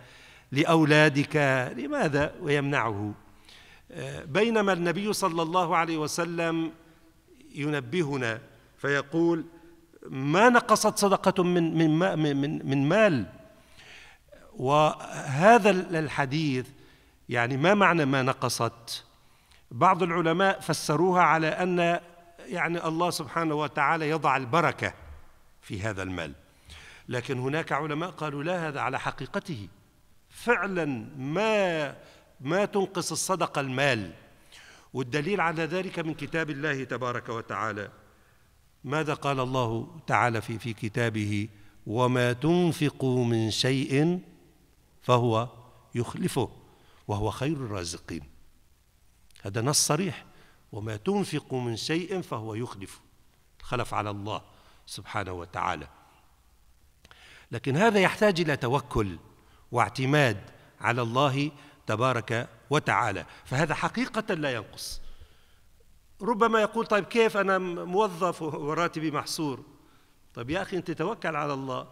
لأولادك لماذا ويمنعه بينما النبي صلى الله عليه وسلم ينبهنا فيقول ما نقصت صدقة من من من من مال وهذا الحديث يعني ما معنى ما نقصت بعض العلماء فسروها على أن يعني الله سبحانه وتعالى يضع البركة في هذا المال لكن هناك علماء قالوا لا هذا على حقيقته فعلا ما ما تنقص الصدقة المال والدليل على ذلك من كتاب الله تبارك وتعالى ماذا قال الله تعالى في في كتابه وما تنفقوا من شيء فهو يخلفه وهو خير الرازقين هذا نص صريح وما تنفقوا من شيء فهو يخلف الخلف على الله سبحانه وتعالى لكن هذا يحتاج إلى توكل واعتماد على الله تبارك وتعالى فهذا حقيقة لا ينقص ربما يقول طيب كيف أنا موظف وراتبي محصور طيب يا أخي أنت توكل على الله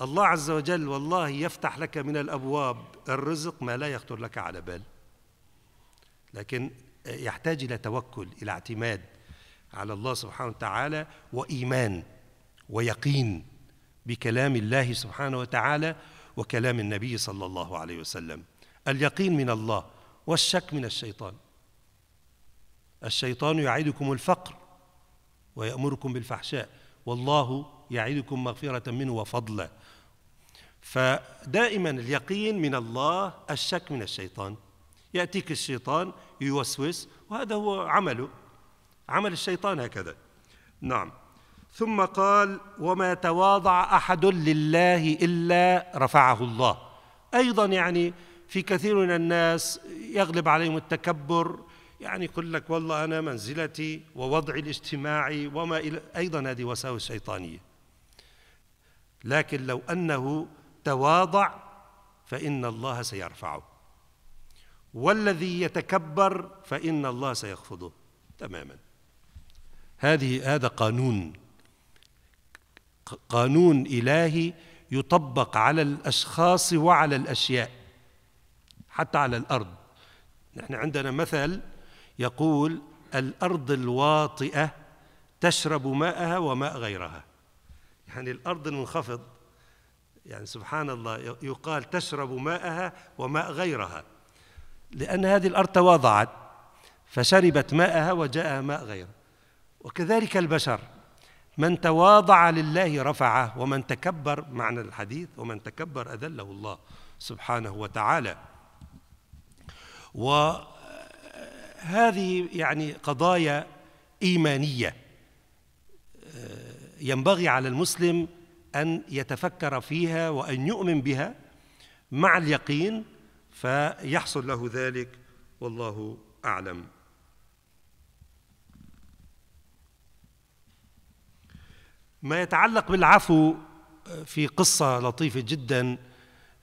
الله عز وجل والله يفتح لك من الأبواب الرزق ما لا يخطر لك على بال لكن يحتاج إلى توكل إلى اعتماد على الله سبحانه وتعالى وإيمان ويقين بكلام الله سبحانه وتعالى وكلام النبي صلى الله عليه وسلم اليقين من الله والشك من الشيطان الشيطان يعدكم الفقر ويأمركم بالفحشاء والله يعدكم مغفرة منه وفضلا فدائما اليقين من الله الشك من الشيطان يأتيك الشيطان يوسوس وهذا هو عمله عمل الشيطان هكذا نعم ثم قال وما تواضع أحد لله إلا رفعه الله أيضا يعني في كثير من الناس يغلب عليهم التكبر يعني يقول لك والله أنا منزلتي ووضعي الاجتماعي وما إلى أيضا هذه وساوس شيطانية لكن لو أنه تواضع فإن الله سيرفعه والذي يتكبر فإن الله سيخفضه تماما هذه هذا قانون قانون إلهي يطبق على الأشخاص وعلى الأشياء حتى على الأرض نحن عندنا مثل يقول الأرض الواطئة تشرب ماءها وماء غيرها يعني الأرض المنخفض يعني سبحان الله يقال تشرب ماءها وماء غيرها لأن هذه الأرض تواضعت فشربت ماءها وجاءها ماء غيرها وكذلك البشر من تواضع لله رفعه ومن تكبر معنى الحديث ومن تكبر أذله الله سبحانه وتعالى وهذه يعني قضايا إيمانية آه، ينبغي على المسلم أن يتفكر فيها وأن يؤمن بها مع اليقين فيحصل له ذلك والله أعلم ما يتعلق بالعفو آه، في قصة لطيفة جدا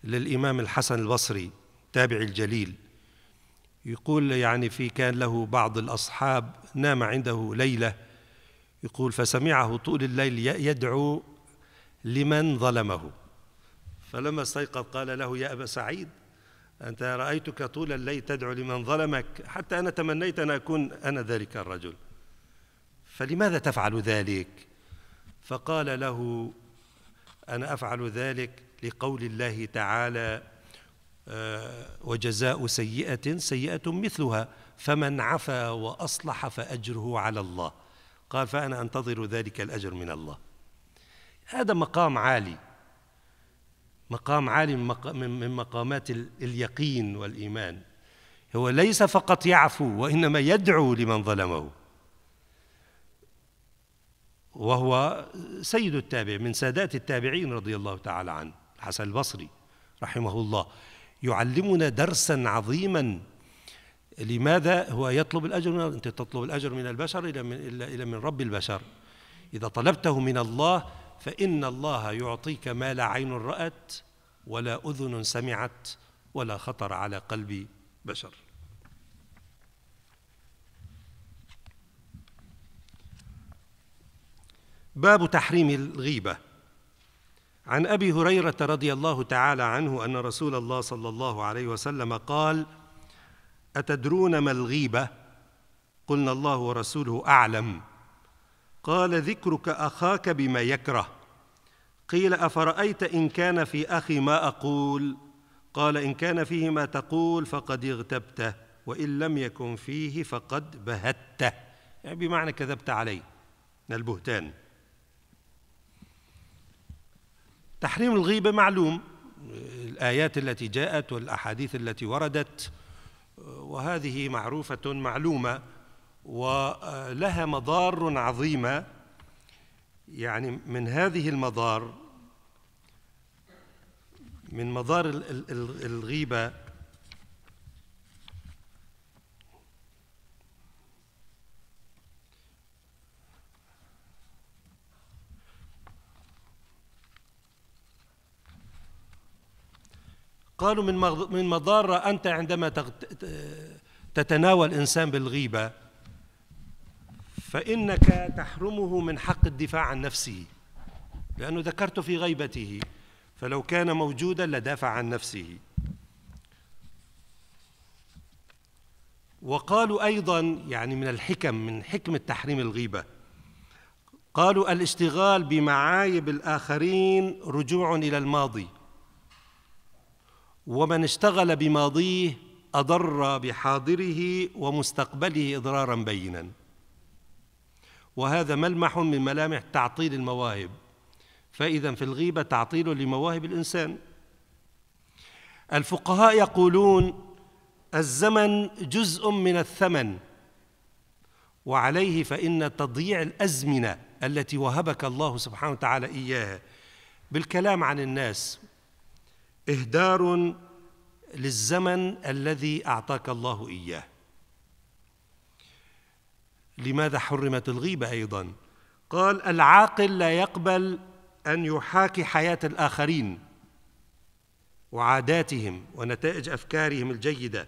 للإمام الحسن البصري تابع الجليل يقول يعني في كان له بعض الأصحاب نام عنده ليلة يقول فسمعه طول الليل يدعو لمن ظلمه فلما استيقظ قال له يا أبا سعيد أنت رأيتك طول الليل تدعو لمن ظلمك حتى أنا تمنيت أن أكون أنا ذلك الرجل فلماذا تفعل ذلك فقال له أنا أفعل ذلك لقول الله تعالى وجزاء سيئة سيئة مثلها فمن عفا وأصلح فأجره على الله قال فأنا أنتظر ذلك الأجر من الله هذا مقام عالي مقام عالي من مقامات اليقين والإيمان هو ليس فقط يعفو وإنما يدعو لمن ظلمه وهو سيد التابع من سادات التابعين رضي الله تعالى عنه الحسن البصري رحمه الله يعلمنا درسا عظيما لماذا هو يطلب الأجر من أنت تطلب الأجر من البشر إلى من, إلى من رب البشر إذا طلبته من الله فإن الله يعطيك ما لا عين رأت ولا أذن سمعت ولا خطر على قلب بشر باب تحريم الغيبه عن ابي هريره رضي الله تعالى عنه ان رسول الله صلى الله عليه وسلم قال اتدرون ما الغيبه قلنا الله ورسوله اعلم قال ذكرك اخاك بما يكره قيل افرايت ان كان في اخي ما اقول قال ان كان فيه ما تقول فقد اغتبته وان لم يكن فيه فقد بهته يعني بمعنى كذبت عليه من البهتان تحريم الغيبة معلوم الآيات التي جاءت والأحاديث التي وردت وهذه معروفة معلومة ولها مضار عظيمة يعني من هذه المضار من مضار الغيبة قالوا من من مضارة أنت عندما تتناول إنسان بالغيبة فإنك تحرمه من حق الدفاع عن نفسه لأنه ذكرت في غيبته فلو كان موجودا لدافع عن نفسه وقالوا أيضا يعني من الحكم من حكمة تحريم الغيبة قالوا الاشتغال بمعايب الآخرين رجوع إلى الماضي ومن اشتغل بماضيه أضر بحاضره ومستقبله إضرارا بينا وهذا ملمح من ملامح تعطيل المواهب فإذا في الغيبة تعطيل لمواهب الإنسان الفقهاء يقولون الزمن جزء من الثمن وعليه فإن تضييع الأزمنة التي وهبك الله سبحانه وتعالى إياها بالكلام عن الناس إهدار للزمن الذي أعطاك الله إياه لماذا حرمت الغيبة أيضا قال العاقل لا يقبل أن يحاكي حياة الآخرين وعاداتهم ونتائج أفكارهم الجيدة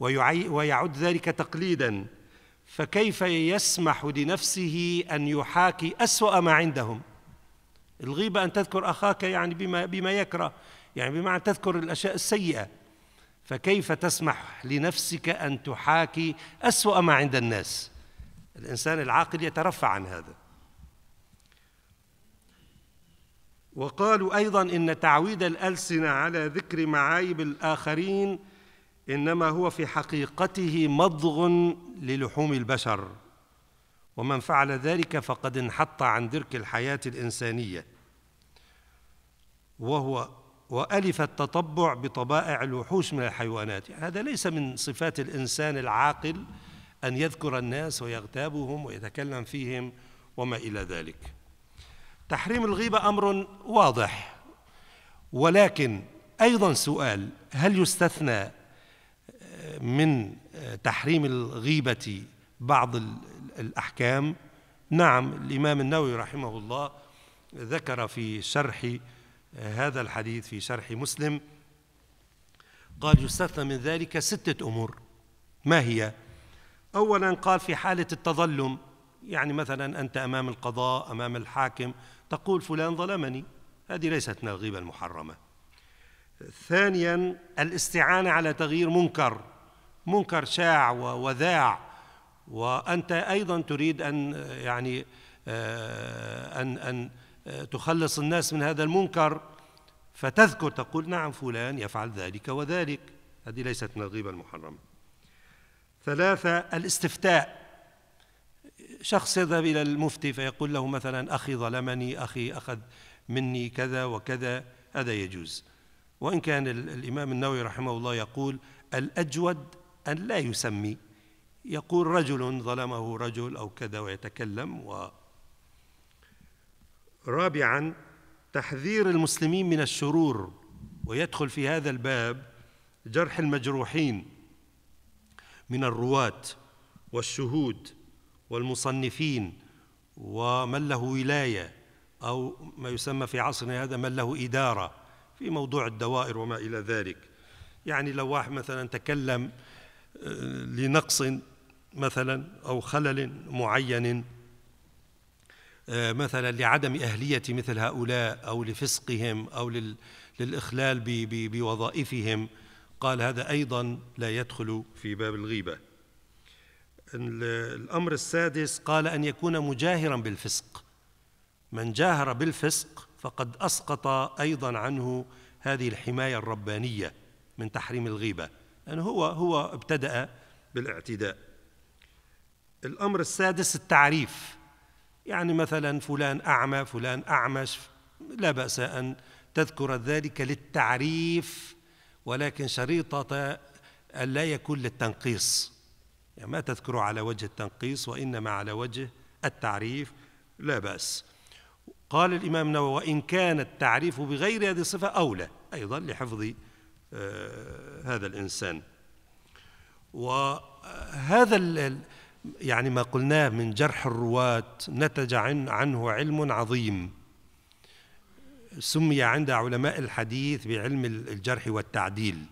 ويعد ذلك تقليدا فكيف يسمح لنفسه أن يحاكي أسوأ ما عندهم الغيبة أن تذكر أخاك يعني بما, بما يكره يعني بمعنى تذكر الأشياء السيئة فكيف تسمح لنفسك أن تحاكي أسوأ ما عند الناس الإنسان العاقل يترفع عن هذا وقالوا أيضا إن تعويد الألسنة على ذكر معايب الآخرين إنما هو في حقيقته مضغ للحوم البشر ومن فعل ذلك فقد انحط عن درك الحياة الإنسانية وهو وألف التطبع بطبائع الوحوش من الحيوانات يعني هذا ليس من صفات الإنسان العاقل أن يذكر الناس ويغتابهم ويتكلم فيهم وما إلى ذلك تحريم الغيبة أمر واضح ولكن أيضا سؤال هل يستثنى من تحريم الغيبة بعض الأحكام؟ نعم الإمام النووي رحمه الله ذكر في شرح هذا الحديث في شرح مسلم قال يستثنى من ذلك ستة أمور ما هي؟ أولا قال في حالة التظلم يعني مثلا أنت أمام القضاء أمام الحاكم تقول فلان ظلمني هذه ليست من الغيبة المحرمة ثانيا الاستعانة على تغيير منكر منكر شاع ووذاع وأنت أيضا تريد أن يعني آه، أن أن تخلص الناس من هذا المنكر فتذكر تقول نعم فلان يفعل ذلك وذلك هذه ليست من الغيبة المحرمة ثلاثة الاستفتاء شخص يذهب إلى المفتي فيقول له مثلا أخي ظلمني أخي أخذ مني كذا وكذا هذا يجوز وإن كان الإمام النووي رحمه الله يقول الأجود أن لا يسمي يقول رجل ظلمه رجل أو كذا ويتكلم و رابعا تحذير المسلمين من الشرور ويدخل في هذا الباب جرح المجروحين من الرواة والشهود والمصنفين ومن له ولاية أو ما يسمى في عصرنا هذا من له إدارة في موضوع الدوائر وما إلى ذلك يعني لو واحد مثلا تكلم آه، لنقص مثلا أو خلل معين آه، مثلا لعدم أهلية مثل هؤلاء أو لفسقهم أو للإخلال بوظائفهم قال هذا أيضا لا يدخل في باب الغيبة الأمر السادس قال أن يكون مجاهرا بالفسق من جاهر بالفسق فقد أسقط أيضا عنه هذه الحماية الربانية من تحريم الغيبة لأنه يعني هو هو ابتدأ بالاعتداء الأمر السادس التعريف يعني مثلا فلان أعمى فلان أعمش لا بأس أن تذكر ذلك للتعريف ولكن شريطة أن لا يكون للتنقيص يعني ما تذكره على وجه التنقيص وإنما على وجه التعريف لا بأس قال الإمام نووي وإن كان التعريف بغير هذه الصفة أولى أيضا لحفظ آه، هذا الإنسان وهذا يعني ما قلناه من جرح الرواة نتج عنه علم عظيم سمي عند علماء الحديث بعلم الجرح والتعديل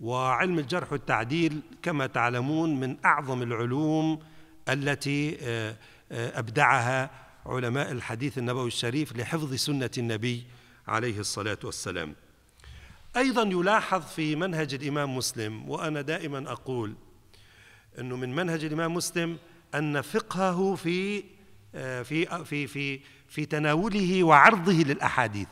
وعلم الجرح والتعديل كما تعلمون من أعظم العلوم التي آه، آه، أبدعها علماء الحديث النبوي الشريف لحفظ سنة النبي عليه الصلاة والسلام أيضا يلاحظ في منهج الإمام مسلم وأنا دائما أقول انه من منهج الامام مسلم ان فقهه في آه، في آه، في في في تناوله وعرضه للاحاديث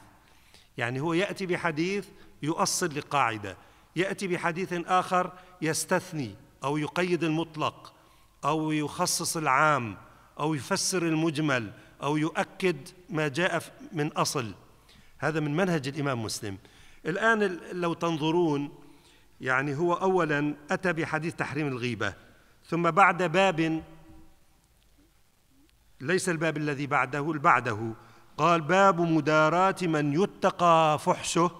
يعني هو ياتي بحديث يؤصل لقاعده ياتي بحديث اخر يستثني او يقيد المطلق او يخصص العام او يفسر المجمل او يؤكد ما جاء من اصل هذا من منهج الامام مسلم الان لو تنظرون يعني هو اولا اتى بحديث تحريم الغيبه ثم بعد باب ليس الباب الذي بعده بعده قال باب مداراة من يتقى فحشه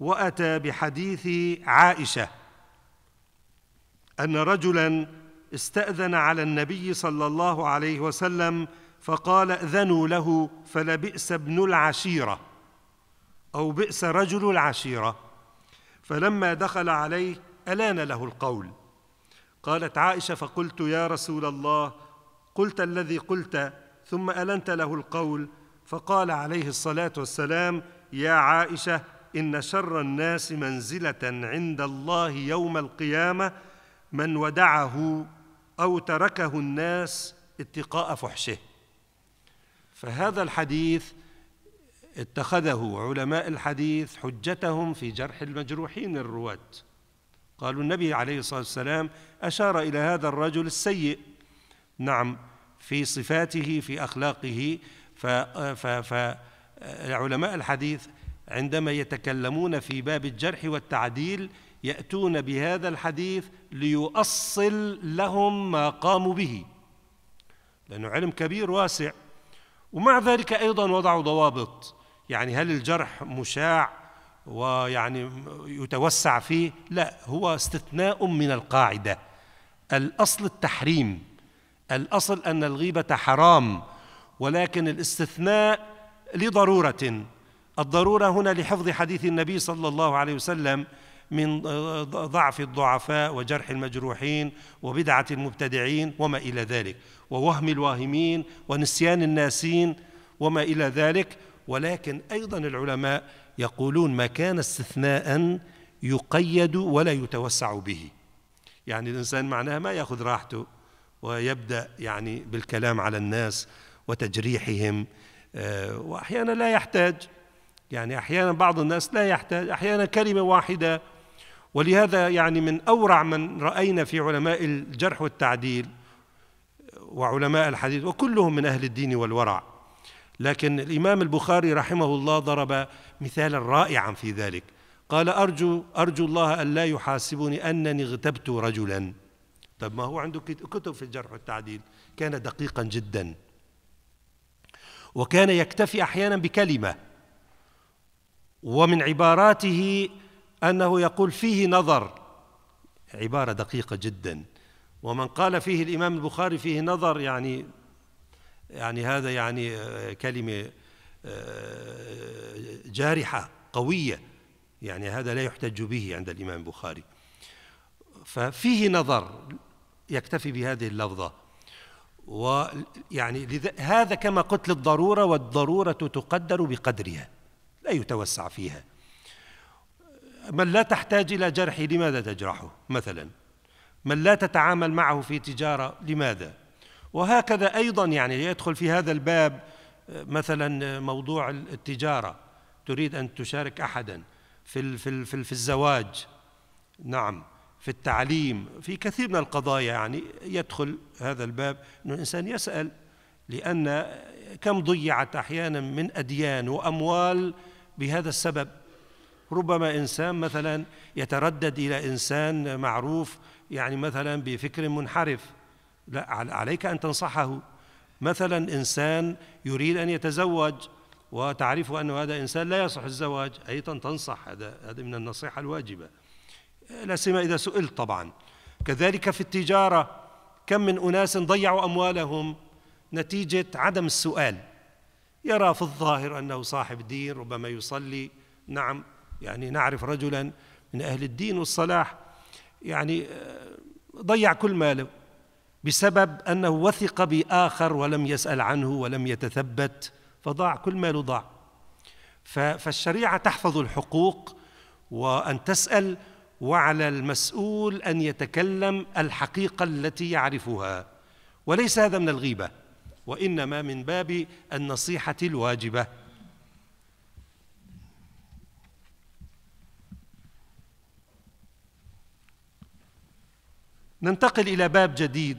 وأتى بحديث عائشة أن رجلا استأذن على النبي صلى الله عليه وسلم فقال اذنوا له فلبئس ابن العشيرة أو بئس رجل العشيرة فلما دخل عليه ألان له القول قالت عائشه فقلت يا رسول الله قلت الذي قلت ثم النت له القول فقال عليه الصلاه والسلام يا عائشه ان شر الناس منزله عند الله يوم القيامه من ودعه او تركه الناس اتقاء فحشه فهذا الحديث اتخذه علماء الحديث حجتهم في جرح المجروحين الرواه قالوا النبي عليه الصلاة والسلام أشار إلى هذا الرجل السيء نعم في صفاته في أخلاقه فعلماء الحديث عندما يتكلمون في باب الجرح والتعديل يأتون بهذا الحديث ليؤصل لهم ما قاموا به لأنه علم كبير واسع ومع ذلك أيضا وضعوا ضوابط يعني هل الجرح مشاع ويعني يتوسع فيه لا هو استثناء من القاعدة الأصل التحريم الأصل أن الغيبة حرام ولكن الاستثناء لضرورة الضرورة هنا لحفظ حديث النبي صلى الله عليه وسلم من ضعف الضعفاء وجرح المجروحين وبدعة المبتدعين وما إلى ذلك ووهم الواهمين ونسيان الناسين وما إلى ذلك ولكن أيضا العلماء يقولون ما كان استثناء يقيد ولا يتوسع به يعني الإنسان معناها ما يأخذ راحته ويبدأ يعني بالكلام على الناس وتجريحهم آه، وأحيانا لا يحتاج يعني أحيانا بعض الناس لا يحتاج أحيانا كلمة واحدة ولهذا يعني من أورع من رأينا في علماء الجرح والتعديل وعلماء الحديث وكلهم من أهل الدين والورع لكن الإمام البخاري رحمه الله ضرب مثالا رائعا في ذلك قال أرجو أرجو الله أن لا يحاسبني أنني اغتبت رجلا طب ما هو عنده كتب في الجرح والتعديل كان دقيقا جدا وكان يكتفي أحيانا بكلمة ومن عباراته أنه يقول فيه نظر عبارة دقيقة جدا ومن قال فيه الإمام البخاري فيه نظر يعني يعني هذا يعني آه، كلمة آه، جارحة قوية يعني هذا لا يحتج به عند الإمام البخاري ففيه نظر يكتفي بهذه اللفظة ويعني هذا كما قلت للضرورة والضرورة تقدر بقدرها لا يتوسع فيها من لا تحتاج إلى جرح لماذا تجرحه مثلا من لا تتعامل معه في تجارة لماذا وهكذا أيضا يعني يدخل في هذا الباب مثلا موضوع التجارة تريد أن تشارك أحدا في في في الزواج نعم في التعليم في كثير من القضايا يعني يدخل هذا الباب انه الإنسان يسأل لأن كم ضيعت أحيانا من أديان وأموال بهذا السبب ربما إنسان مثلا يتردد إلى إنسان معروف يعني مثلا بفكر منحرف لا عليك أن تنصحه مثلا إنسان يريد أن يتزوج وتعرف أن هذا إنسان لا يصح الزواج أيضا تنصح هذا من النصيحة الواجبة لا سيما إذا سئلت طبعا كذلك في التجارة كم من أناس ضيعوا أموالهم نتيجة عدم السؤال يرى في الظاهر أنه صاحب دين ربما يصلي نعم يعني نعرف رجلا من أهل الدين والصلاح يعني آه، ضيع كل ماله بسبب أنه وثق بآخر ولم يسأل عنه ولم يتثبت فضاع كل ماله ضاع فالشريعة تحفظ الحقوق وأن تسأل وعلى المسؤول أن يتكلم الحقيقة التي يعرفها وليس هذا من الغيبة وإنما من باب النصيحة الواجبة ننتقل إلى باب جديد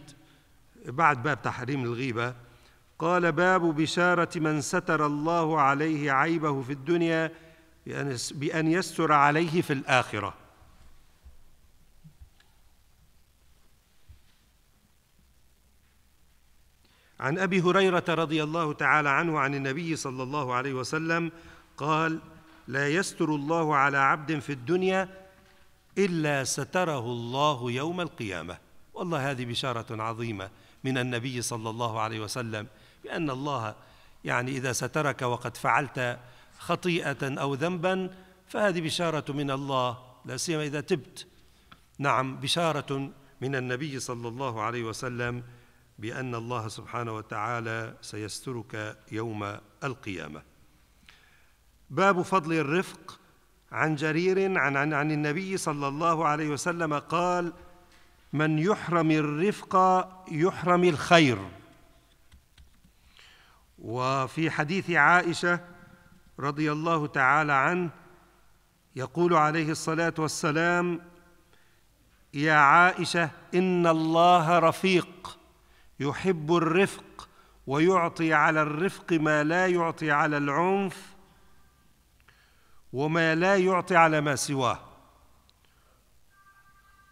بعد باب تحريم الغيبة قال باب بشارة من ستر الله عليه عيبه في الدنيا بأن يستر عليه في الآخرة عن أبي هريرة رضي الله تعالى عنه عن النبي صلى الله عليه وسلم قال لا يستر الله على عبد في الدنيا إلا ستره الله يوم القيامة والله هذه بشارة عظيمة من النبي صلى الله عليه وسلم بأن الله يعني إذا سترك وقد فعلت خطيئة أو ذنبا فهذه بشارة من الله لا سيما إذا تبت نعم بشارة من النبي صلى الله عليه وسلم بأن الله سبحانه وتعالى سيسترك يوم القيامة باب فضل الرفق عن جرير عن, عن, عن النبي صلى الله عليه وسلم قال من يحرم الرفق يحرم الخير وفي حديث عائشه رضي الله تعالى عنه يقول عليه الصلاه والسلام يا عائشه ان الله رفيق يحب الرفق ويعطي على الرفق ما لا يعطي على العنف وما لا يعطي على ما سواه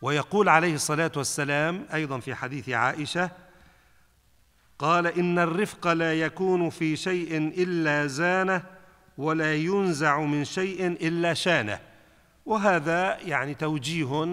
ويقول عليه الصلاة والسلام أيضا في حديث عائشة قال إن الرفق لا يكون في شيء إلا زانه ولا ينزع من شيء إلا شانه وهذا يعني توجيه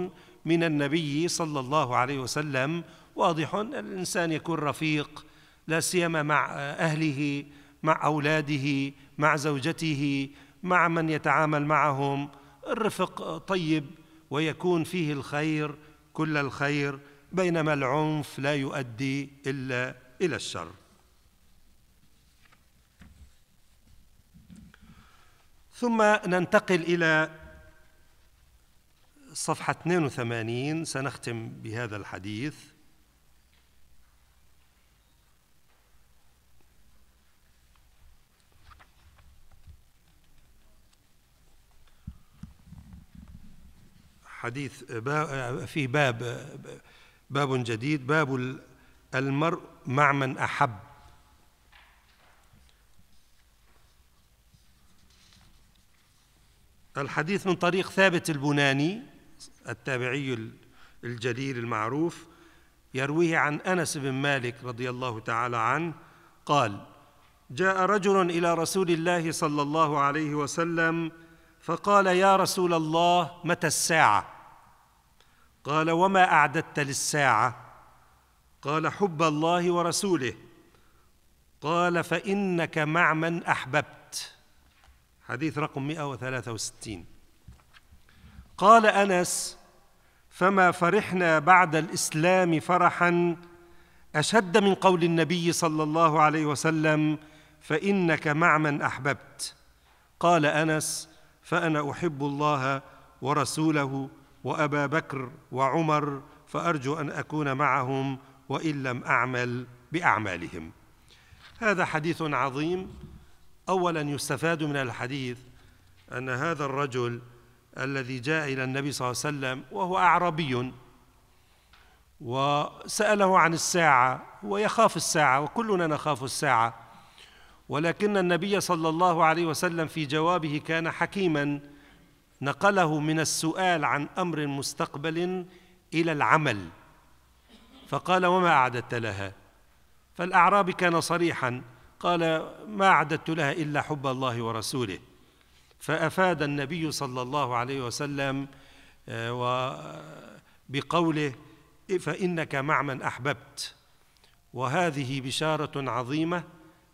من النبي صلى الله عليه وسلم واضح الإنسان يكون رفيق لا سيما مع أهله مع أولاده مع زوجته مع من يتعامل معهم الرفق طيب ويكون فيه الخير كل الخير بينما العنف لا يؤدي إلا إلى الشر ثم ننتقل إلى صفحة 82 سنختم بهذا الحديث حديث في باب باب جديد باب المرء مع من أحب الحديث من طريق ثابت البناني التابعي الجليل المعروف يرويه عن أنس بن مالك رضي الله تعالى عنه قال جاء رجل إلى رسول الله صلى الله عليه وسلم فقال يا رسول الله متى الساعة قال وما اعددت للساعه قال حب الله ورسوله قال فانك مع من احببت حديث رقم 163 قال انس فما فرحنا بعد الاسلام فرحا اشد من قول النبي صلى الله عليه وسلم فانك مع من احببت قال انس فانا احب الله ورسوله وابا بكر وعمر فارجو ان اكون معهم وان لم اعمل باعمالهم هذا حديث عظيم اولا يستفاد من الحديث ان هذا الرجل الذي جاء الى النبي صلى الله عليه وسلم وهو اعرابي وساله عن الساعه هو يخاف الساعه وكلنا نخاف الساعه ولكن النبي صلى الله عليه وسلم في جوابه كان حكيما نقله من السؤال عن امر مستقبل الى العمل فقال وما اعددت لها فالاعرابي كان صريحا قال ما اعددت لها الا حب الله ورسوله فافاد النبي صلى الله عليه وسلم آه، بقوله فانك مع من احببت وهذه بشاره عظيمه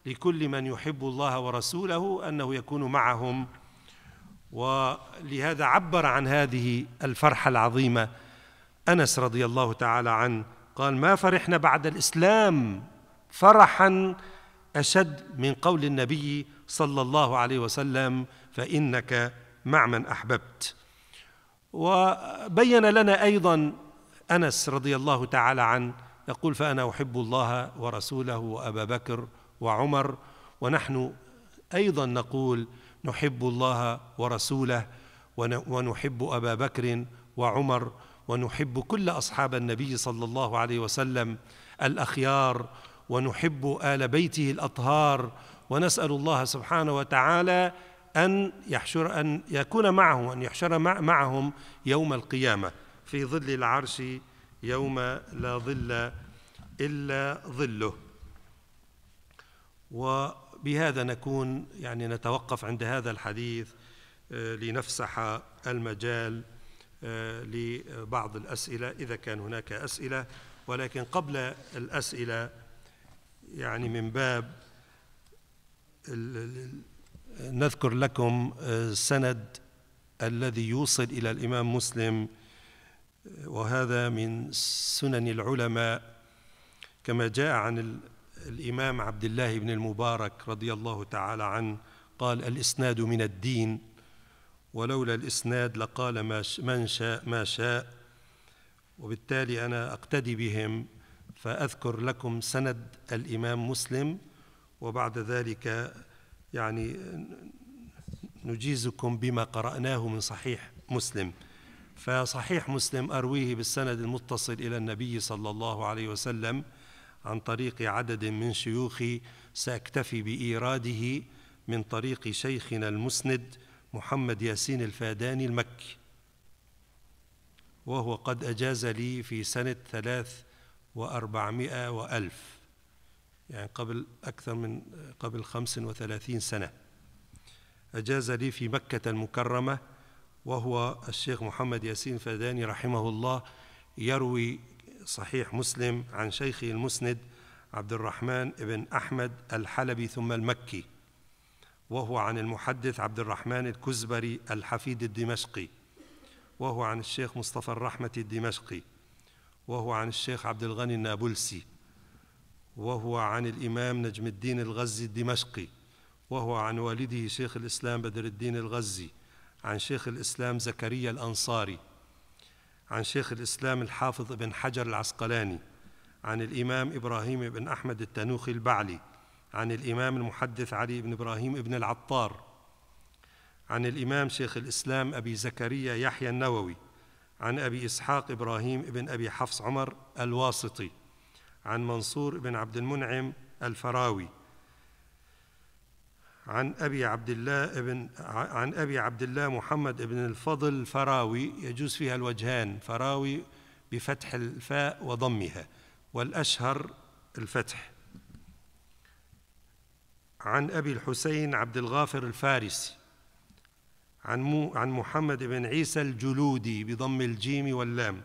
لكل من يحب الله ورسوله انه يكون معهم ولهذا عبر عن هذه الفرحة العظيمة أنس رضي الله تعالى عنه قال ما فرحنا بعد الإسلام فرحا أشد من قول النبي صلى الله عليه وسلم فإنك مع من أحببت وبين لنا أيضا أنس رضي الله تعالى عنه يقول فأنا أحب الله ورسوله وأبا بكر وعمر ونحن أيضا نقول نحب الله ورسوله ونحب أبا بكر وعمر ونحب كل أصحاب النبي صلى الله عليه وسلم الأخيار ونحب آل بيته الأطهار ونسأل الله سبحانه وتعالى أن يحشر أن يكون معه أن يحشر معهم يوم القيامة في ظل العرش يوم لا ظل إلا ظله و بهذا نكون يعني نتوقف عند هذا الحديث آه، لنفسح المجال آه، لبعض الأسئلة إذا كان هناك أسئلة ولكن قبل الأسئلة يعني من باب نذكر لكم آه، السند الذي يوصل إلى الإمام مسلم وهذا من سنن العلماء كما جاء عن الإمام عبد الله بن المبارك رضي الله تعالى عنه قال الإسناد من الدين ولولا الإسناد لقال ما من شاء ما شاء وبالتالي أنا أقتدي بهم فأذكر لكم سند الإمام مسلم وبعد ذلك يعني نجيزكم بما قرأناه من صحيح مسلم فصحيح مسلم أرويه بالسند المتصل إلى النبي صلى الله عليه وسلم عن طريق عدد من شيوخي سأكتفي بإيراده من طريق شيخنا المسند محمد ياسين الفاداني المكي وهو قد أجاز لي في سنة ثلاث وأربعمائة وألف يعني قبل أكثر من قبل خمس وثلاثين سنة أجاز لي في مكة المكرمة وهو الشيخ محمد ياسين الفاداني رحمه الله يروي صحيح مسلم عن شيخه المسند عبد الرحمن بن أحمد الحلبي ثم المكي وهو عن المحدث عبد الرحمن الكزبري الحفيد الدمشقي وهو عن الشيخ مصطفى الرحمة الدمشقي وهو عن الشيخ عبد الغني النابلسي وهو عن الإمام نجم الدين الغزي الدمشقي وهو عن والده شيخ الإسلام بدر الدين الغزي عن شيخ الإسلام زكريا الأنصاري عن شيخ الإسلام الحافظ ابن حجر العسقلاني عن الإمام إبراهيم بن أحمد التنوخي البعلي عن الإمام المحدث علي بن إبراهيم بن العطار عن الإمام شيخ الإسلام أبي زكريا يحيى النووي عن أبي إسحاق إبراهيم بن أبي حفص عمر الواسطي عن منصور بن عبد المنعم الفراوي عن أبي عبد الله ابن عن أبي عبد الله محمد بن الفضل فراوي يجوز فيها الوجهان فراوي بفتح الفاء وضمها والأشهر الفتح عن أبي الحسين عبد الغافر الفارسي عن عن محمد بن عيسى الجلودي بضم الجيم واللام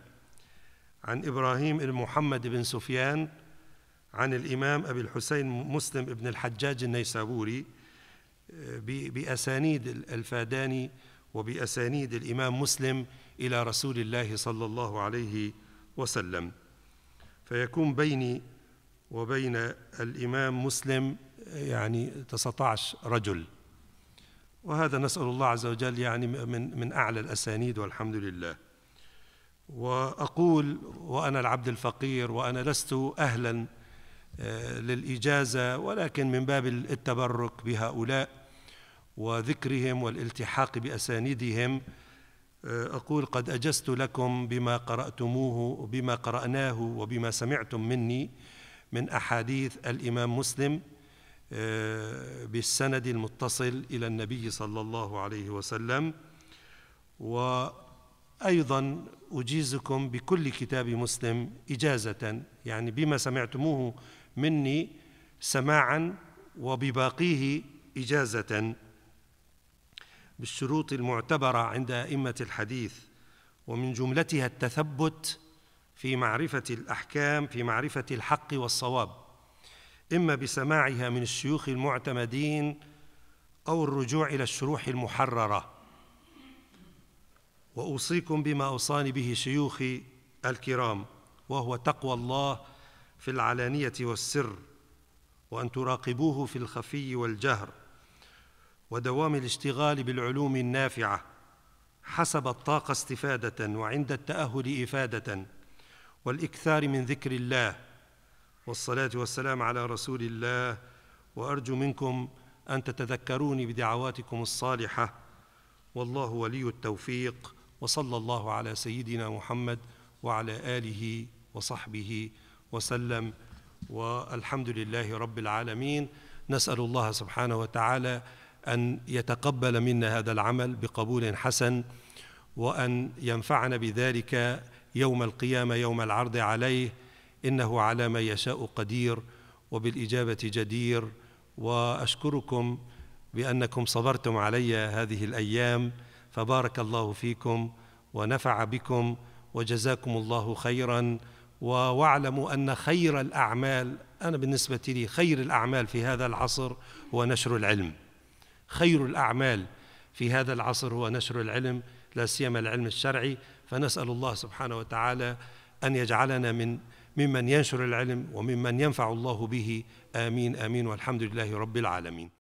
عن إبراهيم بن محمد بن سفيان عن الإمام أبي الحسين مسلم بن الحجاج النيسابوري بأسانيد الفاداني وبأسانيد الإمام مسلم إلى رسول الله صلى الله عليه وسلم فيكون بيني وبين الإمام مسلم يعني 19 رجل وهذا نسأل الله عز وجل يعني من, من أعلى الأسانيد والحمد لله وأقول وأنا العبد الفقير وأنا لست أهلاً للإجازة ولكن من باب التبرك بهؤلاء وذكرهم والالتحاق بأسانيدهم آه، أقول قد أجزت لكم بما قرأتموه بما قرأناه وبما سمعتم مني من أحاديث الإمام مسلم آه، بالسند المتصل إلى النبي صلى الله عليه وسلم وأيضا أجيزكم بكل كتاب مسلم إجازة يعني بما سمعتموه مني سماعا وبباقيه إجازة بالشروط المعتبرة عند أئمة الحديث ومن جملتها التثبت في معرفة الأحكام في معرفة الحق والصواب إما بسماعها من الشيوخ المعتمدين أو الرجوع إلى الشروح المحررة وأوصيكم بما أوصاني به شيوخي الكرام وهو تقوى الله في العلانيه والسر وان تراقبوه في الخفي والجهر ودوام الاشتغال بالعلوم النافعه حسب الطاقه استفاده وعند التاهل افاده والاكثار من ذكر الله والصلاه والسلام على رسول الله وارجو منكم ان تتذكروني بدعواتكم الصالحه والله ولي التوفيق وصلى الله على سيدنا محمد وعلى اله وصحبه وسلم والحمد لله رب العالمين نسأل الله سبحانه وتعالى أن يتقبل منا هذا العمل بقبول حسن وأن ينفعنا بذلك يوم القيامة يوم العرض عليه إنه على ما يشاء قدير وبالإجابة جدير وأشكركم بأنكم صبرتم علي هذه الأيام فبارك الله فيكم ونفع بكم وجزاكم الله خيراً واعلموا أن خير الأعمال أنا بالنسبة لي خير الأعمال في هذا العصر هو نشر العلم خير الأعمال في هذا العصر هو نشر العلم لا سيما العلم الشرعي فنسأل الله سبحانه وتعالى أن يجعلنا من ممن ينشر العلم وممن ينفع الله به آمين آمين والحمد لله رب العالمين